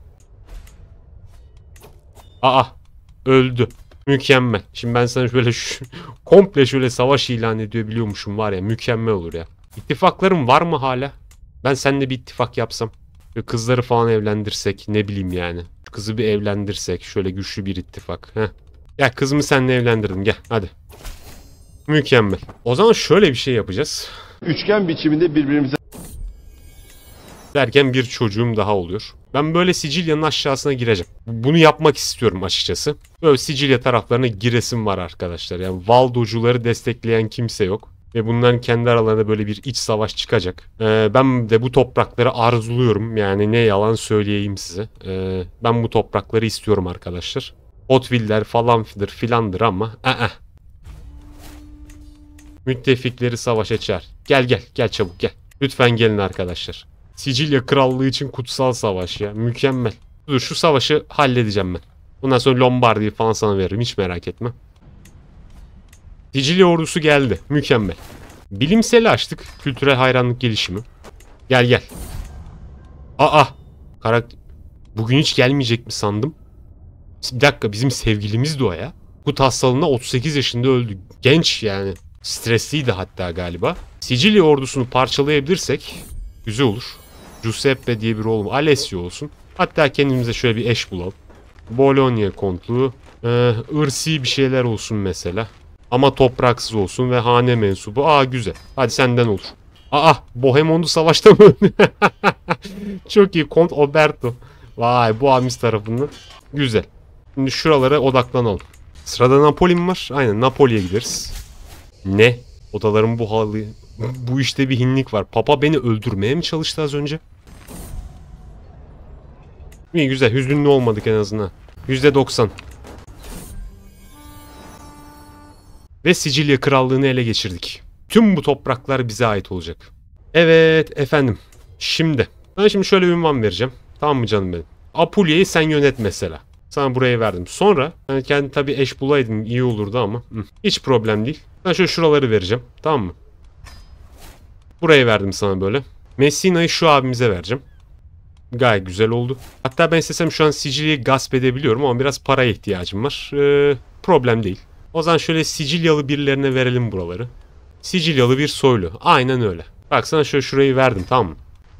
Aa öldü. Mükemmel. Şimdi ben sana şöyle şu, (laughs) komple şöyle savaş ilan ediyor biliyormuşum var ya mükemmel olur ya. İttifaklarım var mı hala? Ben seninle bir ittifak yapsam. kızları falan evlendirsek ne bileyim yani. Kızı bir evlendirsek şöyle güçlü bir ittifak. Heh. Ya kızımı seninle evlendirdim gel hadi. Mükemmel. O zaman şöyle bir şey yapacağız. Üçgen biçiminde birbirimize Derken bir çocuğum daha oluyor. Ben böyle Sicilya'nın aşağısına gireceğim. Bunu yapmak istiyorum açıkçası. Böyle Sicilya taraflarına giresim var arkadaşlar. Yani Valdocuları destekleyen kimse yok. Ve bunların kendi aralarında böyle bir iç savaş çıkacak. Ee, ben de bu toprakları arzuluyorum. Yani ne yalan söyleyeyim size. Ee, ben bu toprakları istiyorum arkadaşlar. Hotviller falandır filandır ama. Aa. E, e. Müttefikleri savaşa çağır. Gel gel gel çabuk gel. Lütfen gelin arkadaşlar. Sicilya Krallığı için kutsal savaş ya. Mükemmel. Dur şu savaşı halledeceğim ben. Bundan sonra Lombardiyi falan sana veririm. Hiç merak etme. Sicilya ordusu geldi. Mükemmel. Bilimseli açtık. Kültürel hayranlık gelişimi. Gel gel. Aa. Karakter... Bugün hiç gelmeyecek mi sandım? Bir dakika bizim sevgilimiz de o ya. Kut hastalığında 38 yaşında öldü. Genç yani. Stresliydi hatta galiba. Sicilya ordusunu parçalayabilirsek güzel olur. Giuseppe diye bir oğlum. Alessio olsun. Hatta kendimize şöyle bir eş bulalım. Bologna kontluğu. Ee, ırsi bir şeyler olsun mesela. Ama topraksız olsun ve hane mensubu. Aa güzel. Hadi senden olur. Aa Bohemondu savaşta mı (laughs) Çok iyi. Kont Oberto. Vay bu Amis tarafından. Güzel. Şimdi şuralara odaklanalım. Sırada Napoli mi var? Aynen Napoli'ye gideriz. Ne? Odaların bu halı... Bu işte bir hinlik var. Papa beni öldürmeye mi çalıştı az önce? İyi güzel. Hüzünlü olmadık en azından. %90. Ve Sicilya Krallığı'nı ele geçirdik. Tüm bu topraklar bize ait olacak. Evet efendim. Şimdi. ben şimdi şöyle bir ünvan vereceğim. Tamam mı canım benim? Apulya'yı sen yönet mesela. Sana burayı verdim. Sonra yani kendi tabi eş bulaydın iyi olurdu ama. Hiç problem değil. Ben şöyle şuraları vereceğim. Tamam mı? Burayı verdim sana böyle. Messina'yı şu abimize vereceğim. Gayet güzel oldu. Hatta ben istesem şu an Sicilya'yı gasp edebiliyorum ama biraz paraya ihtiyacım var. Ee, problem değil. O zaman şöyle Sicilyalı birilerine verelim buraları. Sicilyalı bir soylu. Aynen öyle. Baksana şöyle şurayı verdim tamam mı?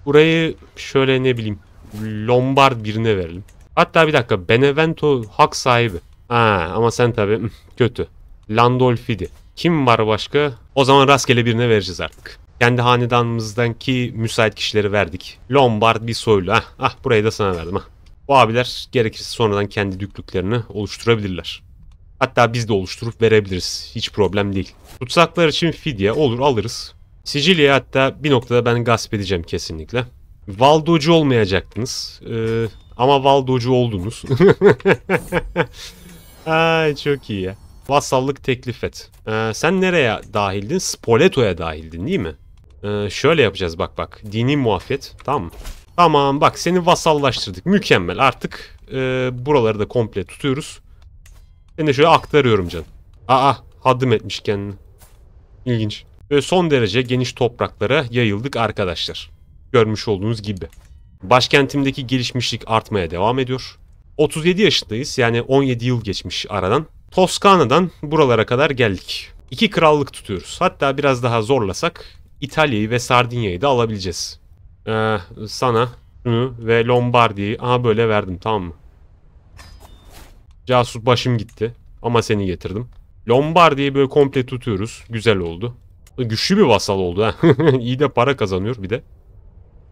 Burayı şöyle ne bileyim Lombard birine verelim. Hatta bir dakika Benevento hak sahibi. Ha, ama sen tabii (laughs) kötü. Landolfidi. Kim var başka? O zaman rastgele birine vereceğiz artık. Kendi hanedanımızdaki müsait kişileri verdik. Lombard bir soylu. Ah, ah burayı da sana verdim. Ah. Bu abiler gerekirse sonradan kendi düklüklerini oluşturabilirler. Hatta biz de oluşturup verebiliriz. Hiç problem değil. Tutsaklar için fidye olur alırız. Sicilya hatta bir noktada ben gasp edeceğim kesinlikle. Valdocu olmayacaktınız. Ee, ama Valdocu oldunuz. (laughs) Ay çok iyi ya. Vasallık teklif et. Ee, sen nereye dahildin? Spoleto'ya dahildin değil mi? Ee, şöyle yapacağız bak bak. Dini muafiyet. Tamam mı? Tamam bak seni vasallaştırdık. Mükemmel artık e, buraları da komple tutuyoruz. seni de şöyle aktarıyorum can. Aa hadım etmiş kendini. İlginç. Böyle son derece geniş topraklara yayıldık arkadaşlar. Görmüş olduğunuz gibi. Başkentimdeki gelişmişlik artmaya devam ediyor. 37 yaşındayız yani 17 yıl geçmiş aradan. Toskana'dan buralara kadar geldik. İki krallık tutuyoruz. Hatta biraz daha zorlasak İtalya'yı ve Sardinya'yı da alabileceğiz. Ee, sana şunu ve Lombardiyi aha böyle verdim tamam mı? Casus başım gitti ama seni getirdim. Lombardiyi böyle komple tutuyoruz. Güzel oldu. Güçlü bir vasal oldu ha. (laughs) iyi de para kazanıyor bir de.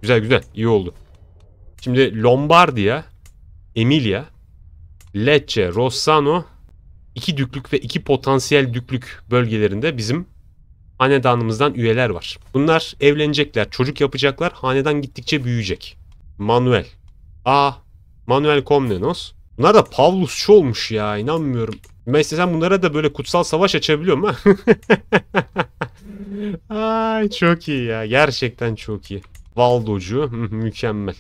Güzel güzel iyi oldu. Şimdi Lombardiya, Emilia, Lecce, Rossano iki düklük ve iki potansiyel düklük bölgelerinde bizim hanedanımızdan üyeler var. Bunlar evlenecekler, çocuk yapacaklar, hanedan gittikçe büyüyecek. Manuel. Aa, Manuel Komnenos. Bunlar da Pavlusçu olmuş ya inanmıyorum. Mesela sen bunlara da böyle kutsal savaş açabiliyor mu? (laughs) Ay çok iyi ya. Gerçekten çok iyi. Valdocu mükemmel.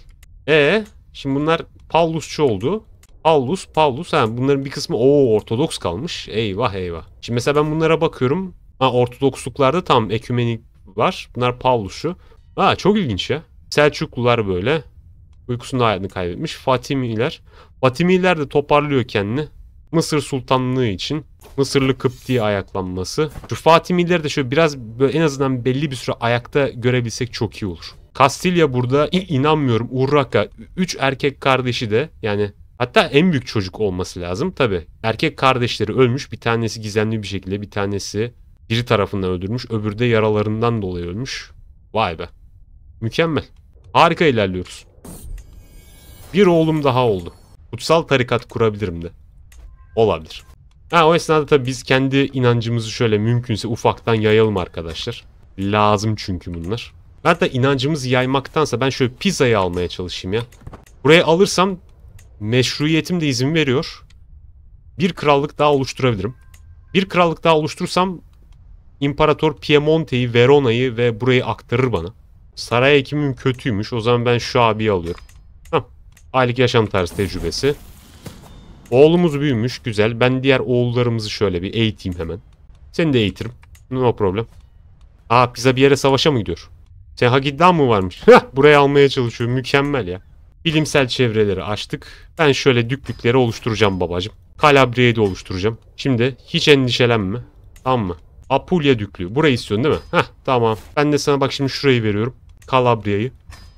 E şimdi bunlar Pavlusçu oldu. Pavlus, Pavlus. Ha, bunların bir kısmı o Ortodoks kalmış. Eyvah eyvah. Şimdi mesela ben bunlara bakıyorum. Ha, Ortodoksluklarda tam ekümenik var. Bunlar Pavluşu. Ha, çok ilginç ya. Selçuklular böyle uykusunun hayatını kaybetmiş. Fatimiler. Fatimiler de toparlıyor kendini. Mısır Sultanlığı için Mısırlı Kıpti ayaklanması. Şu Fatimileri de şöyle biraz böyle en azından belli bir süre ayakta görebilsek çok iyi olur. Kastilya burada inanmıyorum Urraka üç erkek kardeşi de yani hatta en büyük çocuk olması lazım tabi. Erkek kardeşleri ölmüş bir tanesi gizemli bir şekilde bir tanesi biri tarafından öldürmüş. Öbürü de yaralarından dolayı ölmüş. Vay be. Mükemmel. Harika ilerliyoruz. Bir oğlum daha oldu. Kutsal tarikat kurabilirim de. Olabilir. Ha, o esnada tabii biz kendi inancımızı şöyle mümkünse ufaktan yayalım arkadaşlar. Lazım çünkü bunlar. Hatta inancımızı yaymaktansa ben şöyle pizzayı almaya çalışayım ya. Buraya alırsam meşruiyetim de izin veriyor. Bir krallık daha oluşturabilirim. Bir krallık daha oluştursam İmparator Piemonte'yi, Verona'yı ve burayı aktarır bana. Saray hekimim kötüymüş. O zaman ben şu abiyi alıyorum. Heh. Aylık yaşam tarzı tecrübesi. Oğlumuz büyümüş. Güzel. Ben diğer oğullarımızı şöyle bir eğiteyim hemen. Seni de eğitirim. No problem. Aa pizza bir yere savaşa mı gidiyor? Sen Hagiddan mı varmış? Buraya almaya çalışıyor. Mükemmel ya. Bilimsel çevreleri açtık. Ben şöyle düklükleri oluşturacağım babacım. Kalabriye'yi de oluşturacağım. Şimdi hiç endişelenme. Tamam mı? Apulya düklüğü. Burayı istiyorsun değil mi? Heh tamam. Ben de sana bak şimdi şurayı veriyorum. Kalabriya'yı.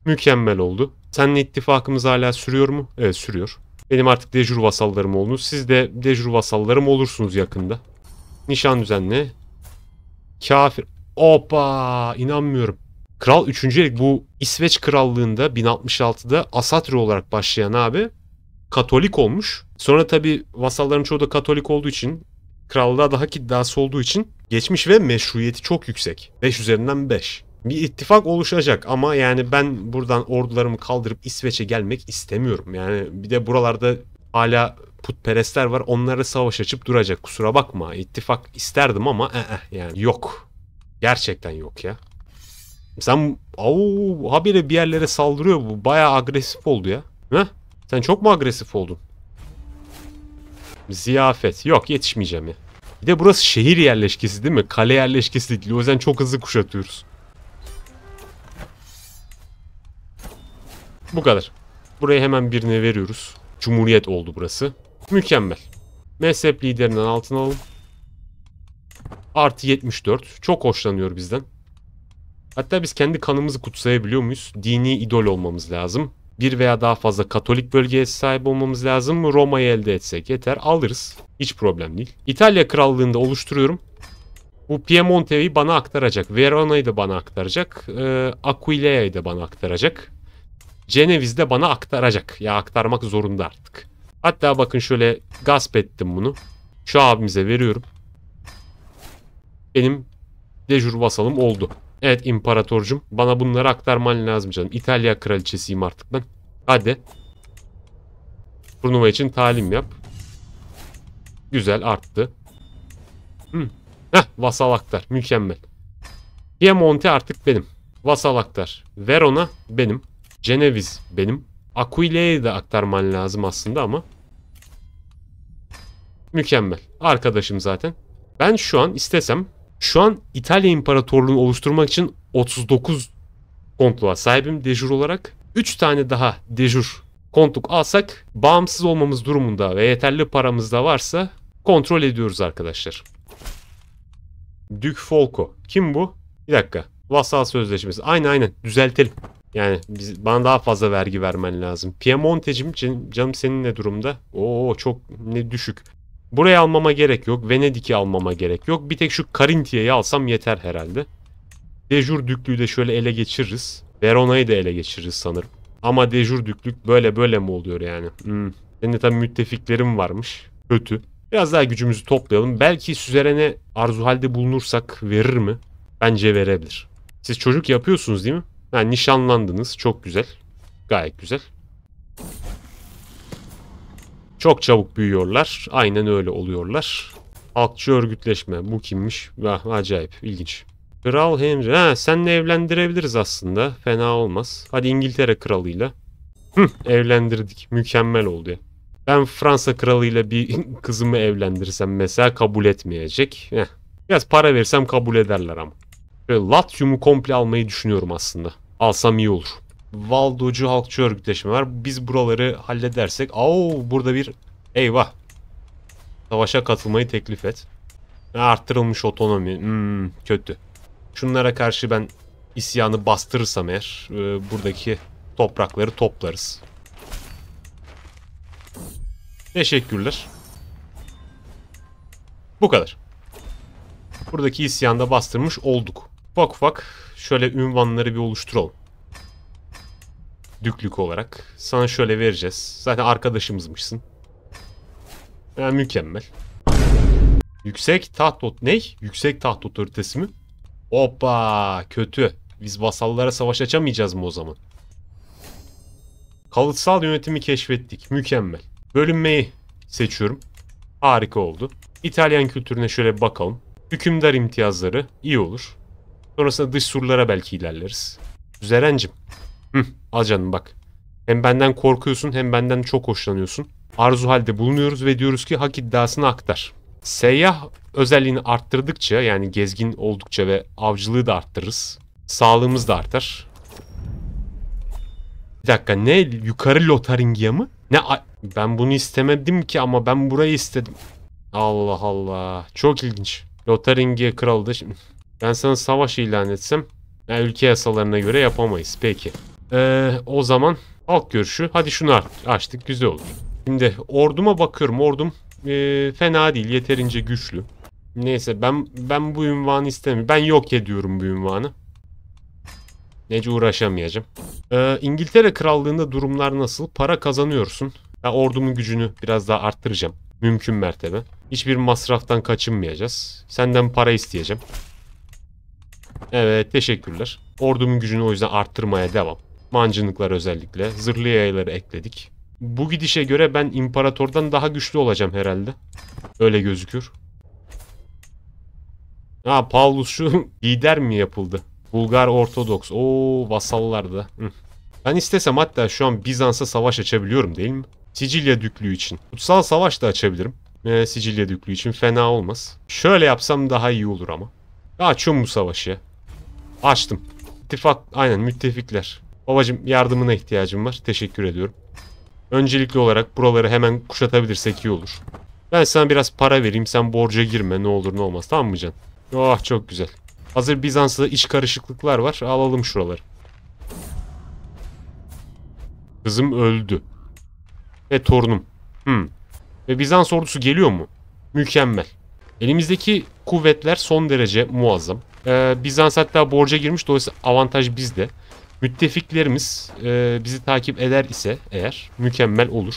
Mükemmel oldu. Seninle ittifakımız hala sürüyor mu? Evet sürüyor. Benim artık dejur vasallarım oldunuz. Siz de dejur vasallarım olursunuz yakında. Nişan düzenle. Kafir. Opa! inanmıyorum. Kral 3. Erik bu İsveç Krallığı'nda 1066'da Asatru olarak başlayan abi Katolik olmuş. Sonra tabi vasalların çoğu da Katolik olduğu için krallığa daha iddiası olduğu için geçmiş ve meşruiyeti çok yüksek. 5 üzerinden 5. Bir ittifak oluşacak ama yani ben buradan ordularımı kaldırıp İsveç'e gelmek istemiyorum. Yani bir de buralarda hala putperestler var. Onlara savaş açıp duracak. Kusura bakma. İttifak isterdim ama ee, eh, yani yok. Gerçekten yok ya. Sen au habire bir yerlere saldırıyor bu. Bayağı agresif oldu ya. Heh? Sen çok mu agresif oldun? Ziyafet. Yok yetişmeyeceğim ya. Bir de burası şehir yerleşkesi değil mi? Kale yerleşkesi değil. O yüzden çok hızlı kuşatıyoruz. Bu kadar. Buraya hemen birine veriyoruz. Cumhuriyet oldu burası. Mükemmel. Mezhep liderinden altın alalım. Artı 74. Çok hoşlanıyor bizden. Hatta biz kendi kanımızı kutsayabiliyor muyuz? Dini idol olmamız lazım bir veya daha fazla Katolik bölgeye sahip olmamız lazım mı? Roma'yı elde etsek yeter. Alırız. Hiç problem değil. İtalya Krallığı'nda oluşturuyorum. Bu Piemonte'yi bana aktaracak. Verona'yı da bana aktaracak. E, Aquileia'yı da bana aktaracak. Ceneviz de bana aktaracak. Ya aktarmak zorunda artık. Hatta bakın şöyle gasp ettim bunu. Şu abimize veriyorum. Benim dejur vasalım oldu. Evet imparatorcum bana bunları aktarman lazım canım. İtalya kraliçesiyim artık ben. Hadi. Turnuva için talim yap. Güzel arttı. Hmm. Heh vasal aktar mükemmel. Piemonte artık benim. Vasal aktar. Verona benim. Ceneviz benim. Aquile'ye de aktarman lazım aslında ama. Mükemmel. Arkadaşım zaten. Ben şu an istesem şu an İtalya İmparatorluğu'nu oluşturmak için 39 kontluğa sahibim dejur olarak. 3 tane daha dejur kontluk alsak bağımsız olmamız durumunda ve yeterli paramız da varsa kontrol ediyoruz arkadaşlar. Dük Folko. Kim bu? Bir dakika. vassal sözleşmesi. Aynen aynen. Düzeltelim. Yani biz, bana daha fazla vergi vermen lazım. Piemontecim canım senin ne durumda? Oo çok ne düşük. Burayı almama gerek yok. Venedik'i almama gerek yok. Bir tek şu Karintiye'yi alsam yeter herhalde. Dejur Düklüğü de şöyle ele geçiririz. Verona'yı da ele geçiririz sanırım. Ama Dejur Düklük böyle böyle mi oluyor yani? Hmm. Senin de tabii müttefiklerim varmış. Kötü. Biraz daha gücümüzü toplayalım. Belki Süzeren'e arzu halde bulunursak verir mi? Bence verebilir. Siz çocuk yapıyorsunuz değil mi? Ha, nişanlandınız. Çok güzel. Gayet güzel. Çok çabuk büyüyorlar. Aynen öyle oluyorlar. Halkçı örgütleşme. Bu kimmiş? Vah acayip. ilginç. Kral Henry. Ha, senle evlendirebiliriz aslında. Fena olmaz. Hadi İngiltere kralıyla. Hı, evlendirdik. Mükemmel oldu ya. Ben Fransa kralıyla bir (laughs) kızımı evlendirsem mesela kabul etmeyecek. Heh. Biraz para versem kabul ederler ama. Böyle Latium'u komple almayı düşünüyorum aslında. Alsam iyi olur. Valdocu Halkçı Örgütleşme var. Biz buraları halledersek... Au burada bir... Eyvah. Savaşa katılmayı teklif et. Arttırılmış otonomi. Hmm, kötü. Şunlara karşı ben isyanı bastırırsam eğer... E, buradaki toprakları toplarız. Teşekkürler. Bu kadar. Buradaki isyanda bastırmış olduk. Ufak ufak şöyle ünvanları bir oluşturalım. Düklük olarak. Sana şöyle vereceğiz. Zaten arkadaşımızmışsın. Yani mükemmel. Yüksek taht ot ney? Yüksek taht otoritesi mi? Hoppa kötü. Biz vasallara savaş açamayacağız mı o zaman? Kalıtsal yönetimi keşfettik. Mükemmel. Bölünmeyi seçiyorum. Harika oldu. İtalyan kültürüne şöyle bakalım. Hükümdar imtiyazları iyi olur. Sonrasında dış surlara belki ilerleriz. Üzerencim. Hı. Al canım bak. Hem benden korkuyorsun hem benden çok hoşlanıyorsun. Arzu halde bulunuyoruz ve diyoruz ki hak iddiasını aktar. Seyyah özelliğini arttırdıkça yani gezgin oldukça ve avcılığı da arttırırız. Sağlığımız da artar. Bir dakika ne yukarı Lotaringia mı? Ne ben bunu istemedim ki ama ben burayı istedim. Allah Allah. Çok ilginç. Lotaringia kralı da şimdi. Ben sana savaş ilan etsem yani ülke yasalarına göre yapamayız. Peki. Ee, o zaman halk görüşü. Hadi şunu açtık. Güzel olur. Şimdi orduma bakıyorum. Ordum e, fena değil. Yeterince güçlü. Neyse ben ben bu ünvanı istemiyorum. Ben yok ediyorum bu ünvanı. Nece uğraşamayacağım. Ee, İngiltere Krallığı'nda durumlar nasıl? Para kazanıyorsun. Ben ordumun gücünü biraz daha arttıracağım. Mümkün mertebe. Hiçbir masraftan kaçınmayacağız. Senden para isteyeceğim. Evet teşekkürler. Ordumun gücünü o yüzden arttırmaya devam. Mancınıklar özellikle. Zırhlı yayları ekledik. Bu gidişe göre ben imparatordan daha güçlü olacağım herhalde. Öyle gözükür. Ha Paulus şu (laughs) lider mi yapıldı? Bulgar Ortodoks. Oo vasallarda. Ben istesem hatta şu an Bizans'a savaş açabiliyorum değil mi? Sicilya Düklüğü için. Kutsal Savaş da açabilirim. Ee, Sicilya Düklüğü için fena olmaz. Şöyle yapsam daha iyi olur ama. Açıyorum bu savaşı ya. Açtım. İttifak aynen müttefikler. Babacım yardımına ihtiyacım var. Teşekkür ediyorum. Öncelikli olarak buraları hemen kuşatabilirsek iyi olur. Ben sana biraz para vereyim. Sen borca girme. Ne olur ne olmaz. Tamam mı Can? Oh çok güzel. Hazır Bizans'ta iç karışıklıklar var. Alalım şuraları. Kızım öldü. Ve torunum. Hmm. Ve Bizans ordusu geliyor mu? Mükemmel. Elimizdeki kuvvetler son derece muazzam. Ee, Bizans hatta borca girmiş. Dolayısıyla avantaj bizde müttefiklerimiz e, bizi takip eder ise eğer mükemmel olur.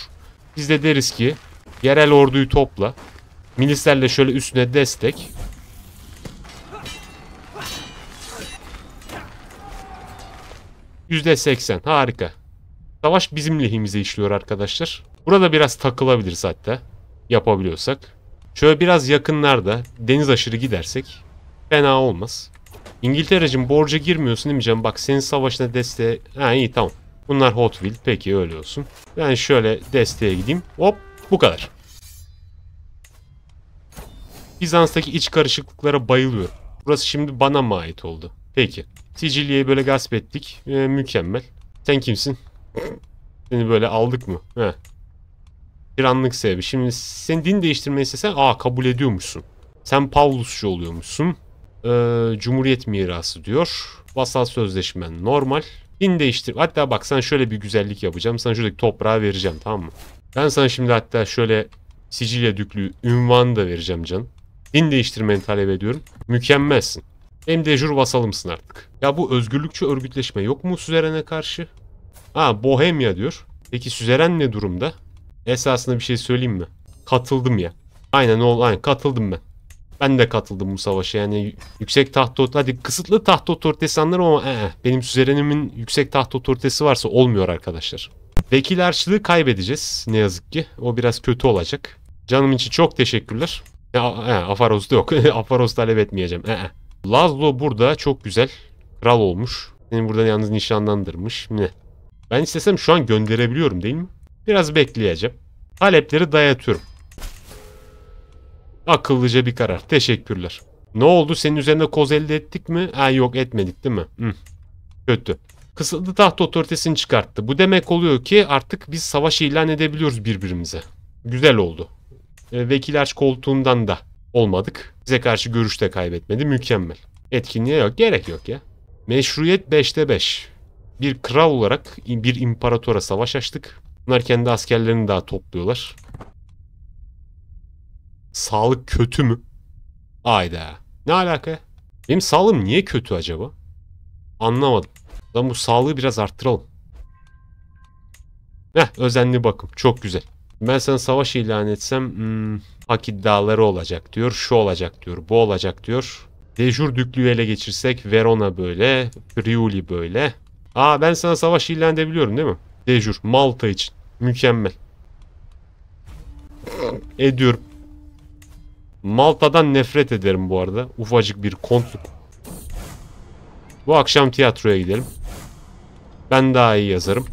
Biz de deriz ki yerel orduyu topla. Milislerle şöyle üstüne destek. %80 harika. Savaş bizim lehimize işliyor arkadaşlar. Burada biraz takılabiliriz hatta. Yapabiliyorsak. Şöyle biraz yakınlarda deniz aşırı gidersek fena olmaz. İngiltere'cim borca girmiyorsun değil mi canım? Bak senin savaşına desteğe... Ha iyi tamam. Bunlar Hot Peki öyle olsun. Ben şöyle desteğe gideyim. Hop bu kadar. Bizans'taki iç karışıklıklara bayılıyor. Burası şimdi bana mı ait oldu? Peki. Sicilya'yı böyle gasp ettik. Ee, mükemmel. Sen kimsin? Seni böyle aldık mı? He. Tiranlık sebebi. Şimdi sen din değiştirmeyi istesen aa kabul ediyormuşsun. Sen Paulusçu oluyormuşsun e, Cumhuriyet mirası diyor. Vasal sözleşmen normal. Din değiştir. Hatta bak sen şöyle bir güzellik yapacağım. Sana şuradaki toprağı vereceğim tamam mı? Ben sana şimdi hatta şöyle Sicilya Düklü ünvanı da vereceğim canım. Din değiştirmeni talep ediyorum. Mükemmelsin. Hem de jur vasalımsın artık. Ya bu özgürlükçü örgütleşme yok mu Süzeren'e karşı? Ha Bohemia diyor. Peki Süzeren ne durumda? Esasında bir şey söyleyeyim mi? Katıldım ya. Aynen oğlum aynen katıldım ben. Ben de katıldım bu savaşa. Yani yüksek taht hadi kısıtlı taht otoritesi anlarım ama ee, benim süzerenimin yüksek taht otoritesi varsa olmuyor arkadaşlar. Vekil arşılığı kaybedeceğiz ne yazık ki. O biraz kötü olacak. Canım için çok teşekkürler. Ya, e, Afaroz'da yok. (laughs) Afaroz talep etmeyeceğim. E, e. Lazlo burada çok güzel kral olmuş. Seni buradan yalnız nişanlandırmış. Ne? Ben istesem şu an gönderebiliyorum değil mi? Biraz bekleyeceğim. Talepleri dayatıyorum. Akıllıca bir karar. Teşekkürler. Ne oldu? Senin üzerine koz elde ettik mi? Ha yok etmedik değil mi? Hı. Kötü. Kısıtlı taht otoritesini çıkarttı. Bu demek oluyor ki artık biz savaş ilan edebiliyoruz birbirimize. Güzel oldu. E, vekilaç koltuğundan da olmadık. Bize karşı görüş de kaybetmedi. Mükemmel. Etkinliğe yok. Gerek yok ya. Meşruiyet 5'te 5. Bir kral olarak bir imparatora savaş açtık. Bunlar kendi askerlerini daha topluyorlar. Sağlık kötü mü? Ayda. Ne alaka? Benim sağlığım niye kötü acaba? Anlamadım. Lan bu sağlığı biraz arttıralım. Heh özenli bakım. Çok güzel. Ben sana savaş ilan etsem hmm, hak iddiaları olacak diyor. Şu olacak diyor. Bu olacak diyor. Dejur Düklü'yü ele geçirsek Verona böyle. Friuli böyle. Aa ben sana savaş ilan edebiliyorum değil mi? Dejur Malta için. Mükemmel. Ediyorum. Malta'dan nefret ederim bu arada. Ufacık bir kontluk. Bu akşam tiyatroya gidelim. Ben daha iyi yazarım.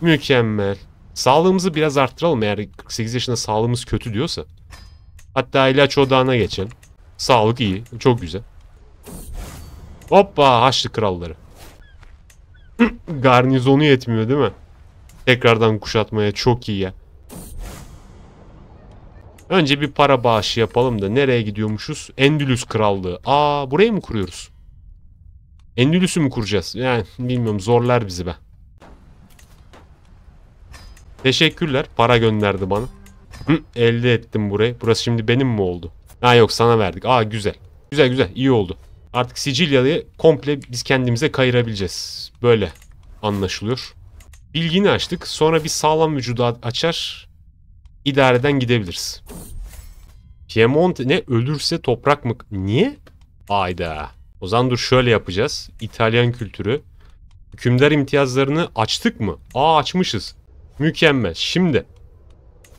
Mükemmel. Sağlığımızı biraz arttıralım eğer 48 yaşında sağlığımız kötü diyorsa. Hatta ilaç odağına geçelim. Sağlık iyi. Çok güzel. Hoppa Haçlı kralları. (clears throat) Garnizonu yetmiyor değil mi? Tekrardan kuşatmaya çok iyi ya. Önce bir para bağışı yapalım da nereye gidiyormuşuz? Endülüs Krallığı. Aa burayı mı kuruyoruz? Endülüs'ü mü kuracağız? Yani bilmiyorum zorlar bizi be. Teşekkürler. Para gönderdi bana. Hı, elde ettim burayı. Burası şimdi benim mi oldu? Ha yok sana verdik. Aa güzel. Güzel güzel iyi oldu. Artık Sicilya'yı komple biz kendimize kayırabileceğiz. Böyle anlaşılıyor. Bilgini açtık. Sonra bir sağlam vücudu açar idareden gidebiliriz. Piemonte ne öldürse toprak mı? Niye? Ayda. O zaman dur şöyle yapacağız. İtalyan kültürü. Hükümdar imtiyazlarını açtık mı? Aa açmışız. Mükemmel. Şimdi.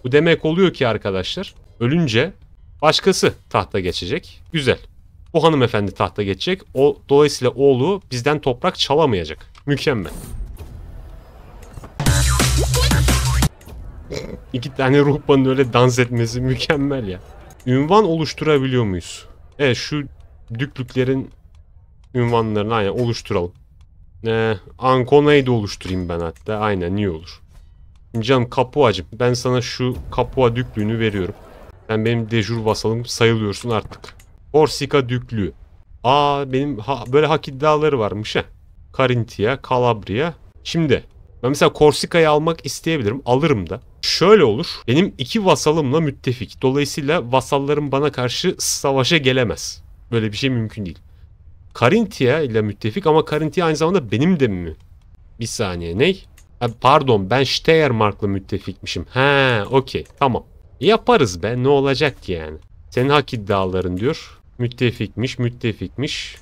Bu demek oluyor ki arkadaşlar. Ölünce başkası tahta geçecek. Güzel. Bu hanımefendi tahta geçecek. O dolayısıyla oğlu bizden toprak çalamayacak. Mükemmel. (laughs) İki tane ruhbanın öyle dans etmesi mükemmel ya. Ünvan oluşturabiliyor muyuz? Evet şu düklüklerin ünvanlarını aynen oluşturalım. Ee, Ancona'yı da oluşturayım ben hatta. Aynen iyi olur. Şimdi canım Kapua'cım ben sana şu Kapua düklüğünü veriyorum. Sen benim dejur vasalım sayılıyorsun artık. Korsika düklüğü. Aa benim ha, böyle hak iddiaları varmış ha. Karintia, Kalabria. Şimdi ben mesela Korsika'yı almak isteyebilirim. Alırım da. Şöyle olur. Benim iki vasalımla müttefik. Dolayısıyla vasallarım bana karşı savaşa gelemez. Böyle bir şey mümkün değil. Karintia ile müttefik ama Karintia aynı zamanda benim de mi? Bir saniye ney? pardon ben Steiermark'la müttefikmişim. He okey tamam. Yaparız be ne olacak ki yani. Senin hak iddiaların diyor. Müttefikmiş müttefikmiş.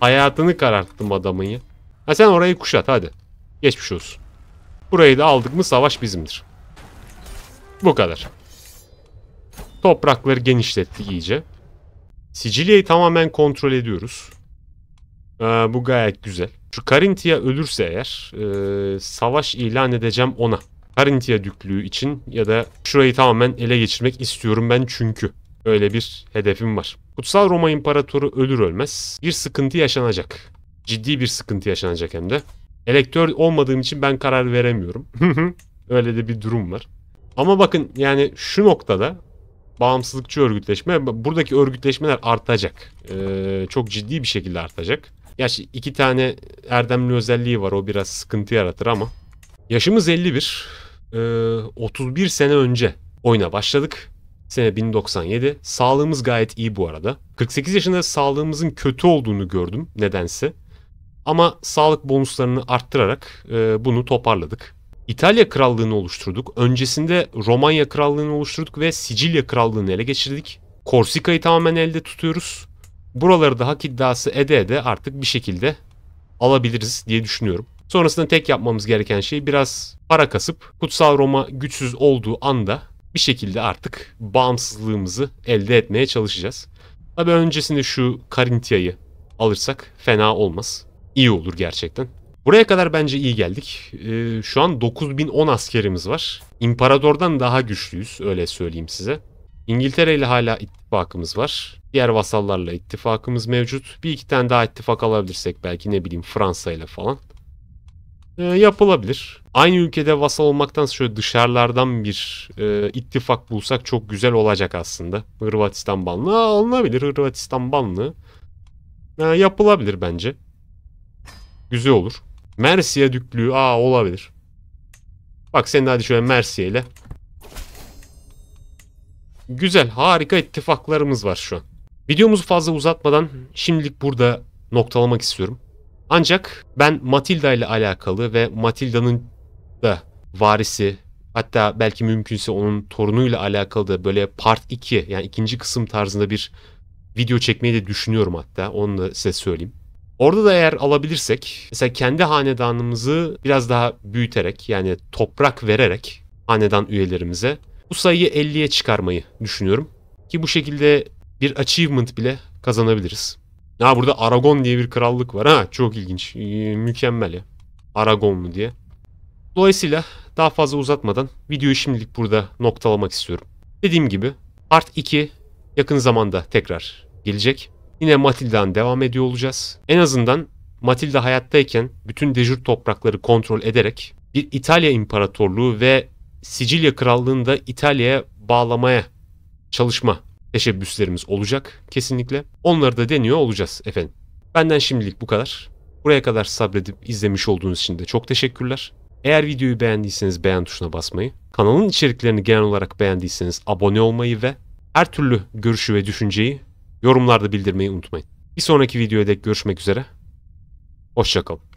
Hayatını kararttım adamın ya. Ha sen orayı kuşat hadi. Geçmiş olsun. Burayı da aldık mı savaş bizimdir. Bu kadar. Toprakları genişlettik iyice. Sicilya'yı tamamen kontrol ediyoruz. Ee, bu gayet güzel. Şu Karintia ölürse eğer e, savaş ilan edeceğim ona. Karintia düklüğü için ya da şurayı tamamen ele geçirmek istiyorum ben çünkü. Öyle bir hedefim var. Kutsal Roma İmparatoru ölür ölmez bir sıkıntı yaşanacak. Ciddi bir sıkıntı yaşanacak hem de. Elektör olmadığım için ben karar veremiyorum. Öyle de bir durum var. Ama bakın yani şu noktada bağımsızlıkçı örgütleşme buradaki örgütleşmeler artacak. Ee, çok ciddi bir şekilde artacak. Yaş iki tane erdemli özelliği var o biraz sıkıntı yaratır ama. Yaşımız 51. Ee, 31 sene önce oyuna başladık. Sene 1097. Sağlığımız gayet iyi bu arada. 48 yaşında sağlığımızın kötü olduğunu gördüm nedense. Ama sağlık bonuslarını arttırarak e, bunu toparladık. İtalya Krallığı'nı oluşturduk. Öncesinde Romanya Krallığı'nı oluşturduk ve Sicilya Krallığı'nı ele geçirdik. Korsika'yı tamamen elde tutuyoruz. Buraları da hak iddiası ede ede artık bir şekilde alabiliriz diye düşünüyorum. Sonrasında tek yapmamız gereken şey biraz para kasıp Kutsal Roma güçsüz olduğu anda bir şekilde artık bağımsızlığımızı elde etmeye çalışacağız. Tabi öncesinde şu Karintia'yı alırsak fena olmaz iyi olur gerçekten. Buraya kadar bence iyi geldik. Ee, şu an 9010 askerimiz var. İmparatordan daha güçlüyüz öyle söyleyeyim size. İngiltere ile hala ittifakımız var. Diğer vasallarla ittifakımız mevcut. Bir iki tane daha ittifak alabilirsek belki ne bileyim Fransa ile falan. Ee, yapılabilir. Aynı ülkede vasal olmaktan şöyle dışarılardan bir e, ittifak bulsak çok güzel olacak aslında. Hırvatistan banlı alınabilir. Hırvatistan banlı. Ee, yapılabilir bence. Güzel olur. Mersiye düklüğü. Aa olabilir. Bak sen hadi şöyle Mersiye ile. Güzel. Harika ittifaklarımız var şu an. Videomuzu fazla uzatmadan şimdilik burada noktalamak istiyorum. Ancak ben Matilda ile alakalı ve Matilda'nın da varisi hatta belki mümkünse onun torunuyla alakalı da böyle part 2 yani ikinci kısım tarzında bir video çekmeyi de düşünüyorum hatta onu da size söyleyeyim. Orada da eğer alabilirsek mesela kendi hanedanımızı biraz daha büyüterek yani toprak vererek hanedan üyelerimize bu sayıyı 50'ye çıkarmayı düşünüyorum. Ki bu şekilde bir achievement bile kazanabiliriz. Ha burada Aragon diye bir krallık var ha çok ilginç ee, mükemmel ya Aragon mu diye. Dolayısıyla daha fazla uzatmadan videoyu şimdilik burada noktalamak istiyorum. Dediğim gibi Part 2 yakın zamanda tekrar gelecek. Yine Matilda'dan devam ediyor olacağız. En azından Matilda hayattayken bütün dejür toprakları kontrol ederek bir İtalya İmparatorluğu ve Sicilya Krallığı'nda İtalya'ya bağlamaya çalışma teşebbüslerimiz olacak kesinlikle. Onları da deniyor olacağız efendim. Benden şimdilik bu kadar. Buraya kadar sabredip izlemiş olduğunuz için de çok teşekkürler. Eğer videoyu beğendiyseniz beğen tuşuna basmayı, kanalın içeriklerini genel olarak beğendiyseniz abone olmayı ve her türlü görüşü ve düşünceyi Yorumlarda bildirmeyi unutmayın. Bir sonraki videoya dek görüşmek üzere. Hoşçakalın.